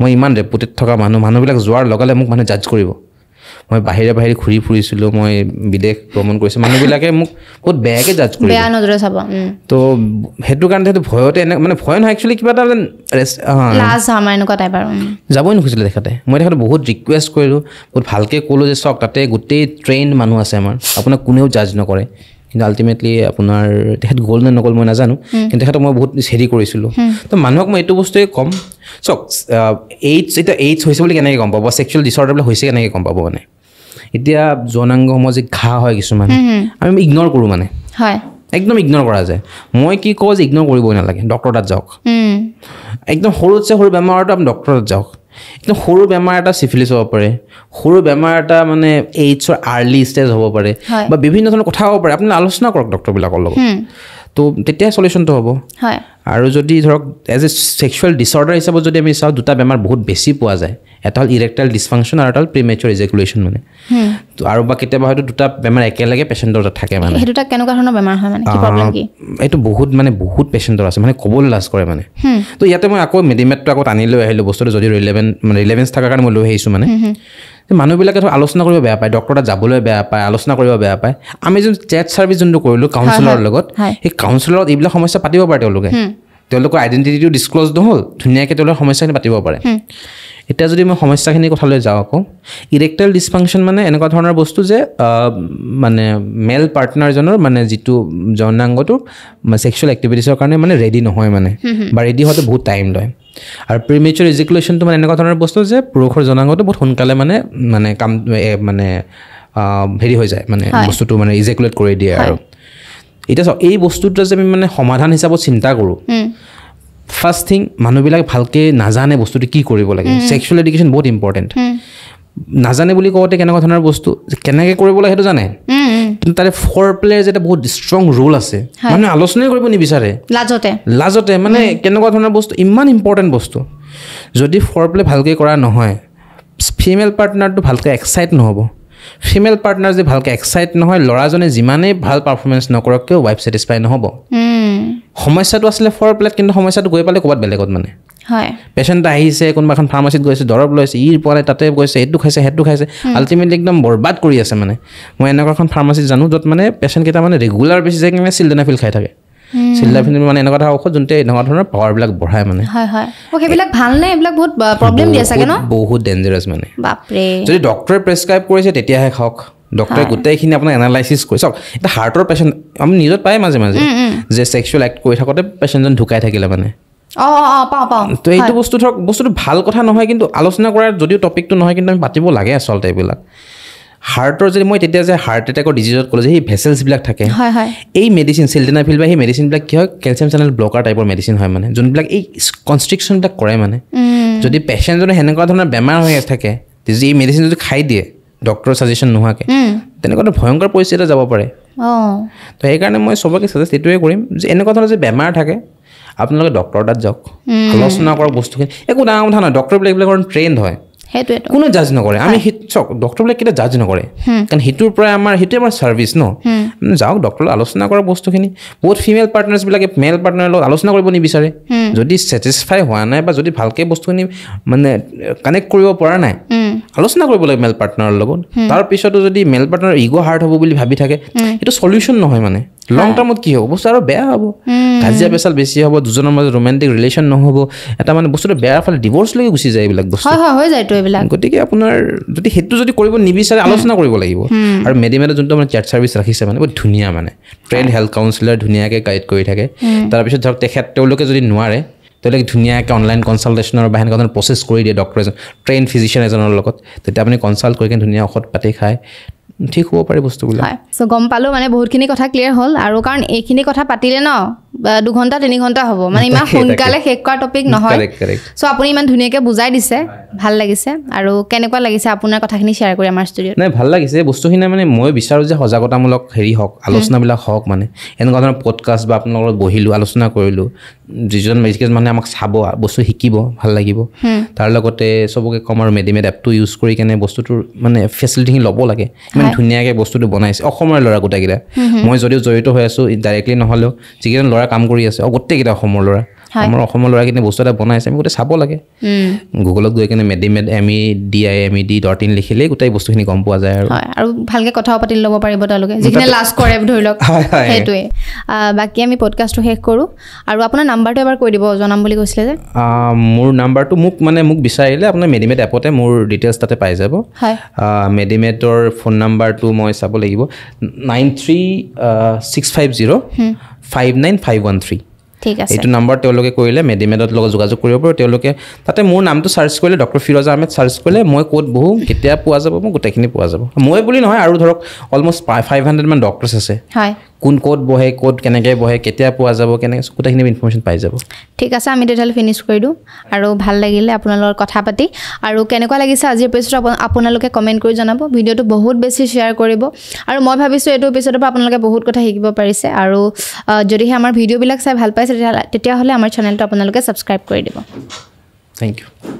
মই ইমান ৰেপুটেড থকা মানুহ মানুহবিলাক যোৱাৰ লগে লগে মোক মানে জাজ কৰিব মই বাহিৰে বাহিৰে ঘূৰি ফুৰিছিলোঁ মই বিদেশ ভ্ৰমণ কৰিছোঁ মানুহবিলাকে মোক বহুত বেয়াকৈ জাজ কৰিব বেয়া নজৰে চাব তো সেইটো কাৰণে সেইটো ভয়তে এনে মানে ভয় নহয় একচুৱেলি কিবা এটা যাবই নুখুজিলে তেখেতে মই তেখেতে বহুত ৰিকুৱেষ্ট কৰিলোঁ বহুত ভালকৈ ক'লোঁ যে চাওক তাতে গোটেই ট্ৰেইন মানুহ আছে আমাৰ আপোনাক কোনেও জাজ নকৰে কিন্তু আল্টিমেটলি আপোনাৰ তেখেত গ'ল নে নগ'ল মই নাজানো কিন্তু তেখেতক মই বহুত হেৰি কৰিছিলোঁ তো মানুহক মই এইটো বস্তুৱে ক'ম চাওক এইডছ এতিয়া এইডছ হৈছে বুলি কেনেকৈ গম পাব চেক্সুৱেল ডিচৰ্ডাৰবিলাক হৈছে কেনেকৈ গম পাব মানে এতিয়া যৌনাংগসমূহ যে ঘাঁহ হয় কিছুমান আমি ইগন'ৰ কৰোঁ মানে হয় একদম ইগন'ৰ কৰা যায় মই কি কওঁ যে ইগন'ৰ কৰিবই নালাগে ডক্টৰ তাত যাওক একদম সৰুতছে সৰু বেমাৰতো আমি ডক্টৰ তাত যাওক একদম সৰু বেমাৰ এটা চিফিলিছ হ'ব পাৰে সৰু বেমাৰ এটা মানে এইডছৰ আৰ্লি ষ্টেজ হ'ব পাৰে বা বিভিন্ন ধৰণৰ কথা হ'ব পাৰে আপুনি আলোচনা কৰক ডক্টৰবিলাকৰ লগত তো তেতিয়াই চলিউশ্যনটো হ'ব হয় আৰু যদি ধৰক এজ এ ছেক্সুৱেল ডিচৰ্ডাৰ হিচাপত যদি আমি চাওঁ দুটা বেমাৰ বহুত বেছি পোৱা যায় এটা হ'ল ইৰেক্টাইল ডিছফাংচন আৰু এটা হ'ল প্ৰিমেচিয়ৰ ইজেকুলেশ্যন মানে আৰু বা কেতিয়াবা হয়তো দুটা বেমাৰ একেলগে পেচেণ্টৰ তাত থাকে মানে সেইটো কেনেকুৱা ধৰণৰ বেমাৰ হয় মানে এইটো বহুত মানে বহুত পেচেণ্টৰ আছে মানে ক'বলৈ লাজ কৰে মানে তো ইয়াতে মই আকৌ মেডিমেটটো আকৌ আনি লৈ আহিলোঁ বস্তুটো যদি ৰিলেভেন্স মানে ৰিলেভেন্স থকাৰ কাৰণে মই লৈ আহিছোঁ মানে মানুহবিলাকে আলোচনা কৰিব বেয়া পায় ডক্টৰ তাত যাবলৈ বেয়া পায় আলোচনা কৰিব বেয়া পায় আমি যোন চেট চাৰ্ভিচ যোনটো কৰিলোঁ কাউন্সিলৰ লগত সেই কাউঞ্চিলৰত এইবিলাক সমস্যা পাতিব পাৰে তেওঁলোকে তেওঁলোকৰ আইডেণ্টিটিটো ডিছক্ল'জড নহ'ল ধুনীয়াকৈ তেওঁলোকৰ সমস্যাখিনি পাতিব পাৰে এতিয়া যদি মই সমস্যাখিনিৰ কথালৈ যাওঁ আকৌ ইৰেক্টাইল ডিছফাংচন মানে এনেকুৱা ধৰণৰ বস্তু যে মানে মেল পাৰ্টনাৰজনৰ মানে যিটো জনাংগটোৰ ছেক্সুৱেল এক্টিভিটিছৰ কাৰণে মানে ৰেডি নহয় মানে বা ৰেডি হোৱাটো বহুত টাইম লয় আৰু প্ৰিমেচিয়'ৰ ইজিকুলেশ্যনটো মানে এনেকুৱা ধৰণৰ বস্তু যে পুৰুষৰ জনাঙতো বহুত সোনকালে মানে মানে কাম মানে হেৰি হৈ যায় মানে বস্তুটো মানে ইজেকুলেট কৰি দিয়ে আৰু এতিয়া চাওক এই বস্তুটো যে আমি মানে সমাধান হিচাপত চিন্তা কৰোঁ ফাৰ্ষ্ট থিং মানুহবিলাকে ভালকৈ নাজানে বস্তুটো কি কৰিব লাগে ছেক্সুৱেল এডুকেশ্যন বহুত ইম্পৰ্টেণ্ট নাজানে বুলি কওঁতে কেনেকুৱা ধৰণৰ বস্তু কেনেকৈ কৰিব লাগে সেইটো জানে তাৰে ফৰ প্লেয়াৰ যে এটা বহুত ষ্ট্ৰং ৰোল আছে মানুহে আলোচনাই কৰিব নিবিচাৰে লাজতে লাজতে মানে কেনেকুৱা ধৰণৰ বস্তু ইমান ইম্পৰ্টেণ্ট বস্তু যদি ফৰ প্লে ভালকৈ কৰা নহয় ফিমেল পাৰ্টনাৰটো ভালকৈ এক্সাইট নহ'ব ফিমেল পাৰ্টনাৰ যদি ভালকৈ এক্সাইট নহয় ল'ৰাজনে যিমানেই ভাল পাৰফৰ্মেঞ্চ নকৰক কিয় ৱাইফ ছেটিছফাই নহ'ব সমস্যাটো আছিলে ফৰ প্লেট কিন্তু সমস্যাটো গৈ পালে ক'ৰবাত বেলেগত মানে হয় পেচেণ্ট আহিছে কোনোবা এখন ফাৰ্মাচিত গৈছে দৰৱ লৈছে ইৰ পোৱালে তাতে গৈছে সেইটো খাইছে সেইটো খাইছে আল্টিমেটলি একদম বৰবাদ কৰি আছে মানে মই এনেকুৱা এখন ফাৰ্মাচিত জানো য'ত মানে পেচেণ্টকেইটা মানে ৰেগুলাৰ বেচিছে কিনে চিলডেনাফিল খাই থাকে চিলডাফিল মানে এনেকুৱা এটা ঔষধ যোনটোৱে এনেকুৱা ধৰণৰ পাৱাৰবিলাক বঢ়ায় মানে বহুত ডেঞ্জাৰাছ মানে যদি ডক্টৰে প্ৰেছক্ৰাইব কৰিছে তেতিয়াহে খাওক ডক্টৰে গোটেইখিনি আপোনাৰ এনালাইচিছ কৰি চাওক এতিয়া হাৰ্টৰ পেচেণ্ট আমি নিউজত পায় মাজে মাজে যে ছেক্সুৱেল এক্ট কৰি থাকোঁতে পেচেণ্টজন ঢুকাই থাকিলে মানে অঁ অঁ অঁ পাওঁ পাওঁ ত' এইটো বস্তু ধৰক বস্তুটো ভাল কথা নহয় কিন্তু আলোচনা কৰাৰ যদিও টপিকটো নহয় কিন্তু আমি পাতিব লাগে আচলতে এইবিলাক হাৰ্টৰ যদি মই তেতিয়া যে হাৰ্ট এটেকৰ ডিজিজত ক'লোঁ যে সেই ভেচেলছবিলাক থাকে হয় হয় এই মেডিচিন চিল্ড্ৰেনাৰ ফিল্ড বা সেই মেডিচিনবিলাক কি হয় কেলছিয়াম চেনেল ব্লকাৰ টাইপৰ মেডিচিন হয় মানে যোনবিলাক এই কনষ্ট্ৰিকশ্যনবিলাক কৰে মানে যদি পেচেণ্টজনে সেনেকুৱা ধৰণৰ বেমাৰ হৈ থাকে যি এই মেডিচিন যদি খাই দিয়ে ডক্টৰৰ ছাজেশ্যন নোহোৱাকৈ তেনেকুৱা ভয়ংকৰ পৰিস্থিতিতে যাব পাৰে অঁ ত' সেইকাৰণে মই চবকে ছাজেষ্ট এইটোৱে কৰিম যে এনেকুৱা ধৰণৰ যে বেমাৰ থাকে আপোনালোকে ডক্তৰৰ তাত যাওক আলোচনা কৰক বস্তুখিনি একো ডাঙৰ কথা নহয় ডক্তৰবিলাকবিলাকৰ ট্ৰেইন হয় সেইটোৱে কোনো জাজ নকৰে আমি চাওক ডক্তৰবিলাক কেতিয়া জাজ নকৰে কাৰণ সেইটোৰ পৰাই আমাৰ সেইটোৱে আমাৰ ছাৰ্ভিচ ন যাওক ডক্টৰ লগত আলোচনা কৰা বস্তুখিনি বহুত ফিমেল পাৰ্টনাৰ্ছবিলাকে মেল পাৰ্টনাৰৰ লগত আলোচনা কৰিব নিবিচাৰে যদি চেটিছফাই হোৱা নাই বা যদি ভালকৈ বস্তুখিনি মানে কানেক্ট কৰিব পৰা নাই আলোচনা কৰিব লাগে মেল পাৰ্টনাৰৰ লগত তাৰপিছতো যদি মেল পাৰ্টনাৰ ইগ' হাৰ্ট হ'ব বুলি ভাবি থাকে এইটো চলিউশ্যন নহয় মানে লং টাৰ্মত কি হ'ব বস্তু আৰু বেয়া হ'ব কাজিয়া পেচাল বেছি হ'ব দুজনৰ মাজত ৰোমেণ্টিক ৰিলেশ্যন নহ'ব এটা মানে বস্তুটো বেয়া ফালে ডিভৰ্চ ডিভৰ্চলৈকে গুচি যায় এইবিলাক বস্তু এইবিলাক গতিকে আপোনাৰ যদি সেইটো যদি কৰিব নিবিচাৰে আলোচনা কৰিব লাগিব আৰু মেডিমেটে যোনটো মানে চেট চাৰ্ভিছ ৰাখিছে মানে বহুত ধুনীয়া মানে ট্ৰেইণ্ড হেল্থ কাউন্সিলাৰ ধুনীয়াকৈ গাইড কৰি থাকে তাৰপিছত ধৰক তেখেত তেওঁলোকে যদি নোৱাৰে তেওঁলোকে ধুনীয়াকৈ অনলাইন কনচাল্টেশ্যনৰ বা সেনেকুৱা ধৰণৰ প্ৰচেছ কৰি দিয়ে ডক্টৰ এজন ট্ৰেইন ফিজিচিয়ান এজনৰ লগত তেতিয়া আপুনি কনচাল্ট কৰি কিনে ধুনীয়া ঔষধ পাতি খায় ঠিক হ'ব পাৰে বস্তুবিলাক হয় চ' গম পালোঁ মানে বহুতখিনি কথা ক্লিয়াৰ হ'ল আৰু কাৰণ এইখিনি কথা পাতিলে ন দুঘণ্টা তিনি ঘণ্টা হ'ব মানে ইমান সোনকালে শেষ কৰা টপিক নহয় চ' আপুনি ইমান ধুনীয়াকৈ বুজাই দিছে ভাল লাগিছে আৰু কেনেকুৱা লাগিছে আপোনাৰ কথাখিনি শ্বেয়াৰ কৰি আমাৰ ষ্টুডিঅ' নাই ভাল লাগিছে বস্তুখিনি মানে মই বিচাৰোঁ যে সজাগতামূলক হেৰি হওক আলোচনাবিলাক হওক মানে এনেকুৱা ধৰণৰ পডকাষ্ট বা আপোনাৰ লগত বহিলোঁ আলোচনা কৰিলোঁ যিজন মেজিকেজ মানে আমাক চাব বস্তু শিকিব ভাল লাগিব তাৰ লগতে চবকে ক'ম আৰু মেডিমেড এপটো ইউজ কৰি কেনে বস্তুটোৰ মানে ফেচিলিটিখিনি ল'ব লাগে ইমান ধুনীয়াকৈ বস্তুটো বনাইছে অসমৰ ল'ৰা গোটেইকেইটা মই যদিও জড়িত হৈ আছোঁ ডাইৰেক্টলি নহ'লেও যিকেইজন ল'ৰা ল'ৰা কাম কৰি আছে গোটেইকেইটা অসমৰ ল'ৰা আমাৰ অসমৰ ল'ৰাখিনি বস্তু এটা বনাইছে আমি গোটেই চাব লাগে গুগলত গৈ কিনে Medimed M E D I M E D dot in লিখিলেই গোটেই বস্তুখিনি গম পোৱা যায় আৰু আৰু ভালকৈ কথাও পাতি ল'ব পাৰিব তেওঁলোকে যিখিনি লাষ্ট কৰে ধৰি লওক সেইটোৱে বাকী আমি পডকাষ্টটো শেষ কৰোঁ আৰু আপোনাৰ নাম্বাৰটো এবাৰ কৈ দিব জনাম বুলি কৈছিলে যে মোৰ নাম্বাৰটো মোক মানে মোক বিচাৰিলে আপোনাৰ মেডি মেড এপতে মোৰ ডিটেইলছ তাতে পাই যাব মেডি মেডৰ ফোন নাম্বাৰটো মই চাব লাগিব nine three six five zero' five nine five one three ঠিক আছে এইটো নাম্বাৰ তেওঁলোকে কৰিলে মেডিমেডৰ লগত যোগাযোগ কৰিব পাৰোঁ তেওঁলোকে তাতে মোৰ নামটো চাৰ্চ কৰিলে ডক্টৰ ফিৰজ আহমেদ চাৰ্চ কৰিলে মই ক'ত বহোঁ কেতিয়া পোৱা যাব মই গোটেইখিনি পোৱা যাব মই বুলি নহয় আৰু ধৰক অলমষ্ট ফাইভ হাণ্ড্ৰেডমান ডক্টৰ্ছ আছে কোন ক'ত বহে ক'ত কেনেকৈ বহে কেতিয়া পোৱা যাব কেনেকৈ গোটেইখিনি ইনফৰ্মেশ্যন পাই যাব ঠিক আছে আমি তেতিয়াহ'লে ফিনিছ কৰি দিওঁ আৰু ভাল লাগিলে আপোনালোকৰ কথা পাতি আৰু কেনেকুৱা লাগিছে আজিৰ এপিছডত আপোনালোকে কমেণ্ট কৰি জনাব ভিডিঅ'টো বহুত বেছি শ্বেয়াৰ কৰিব আৰু মই ভাবিছোঁ এইটো এপিছডৰ পৰা আপোনালোকে বহুত কথা শিকিব পাৰিছে আৰু যদিহে আমাৰ ভিডিঅ'বিলাক চাই ভাল পাইছে তেতিয়া তেতিয়াহ'লে আমাৰ চেনেলটো আপোনালোকে ছাবস্ক্ৰাইব কৰি দিব থেংক ইউ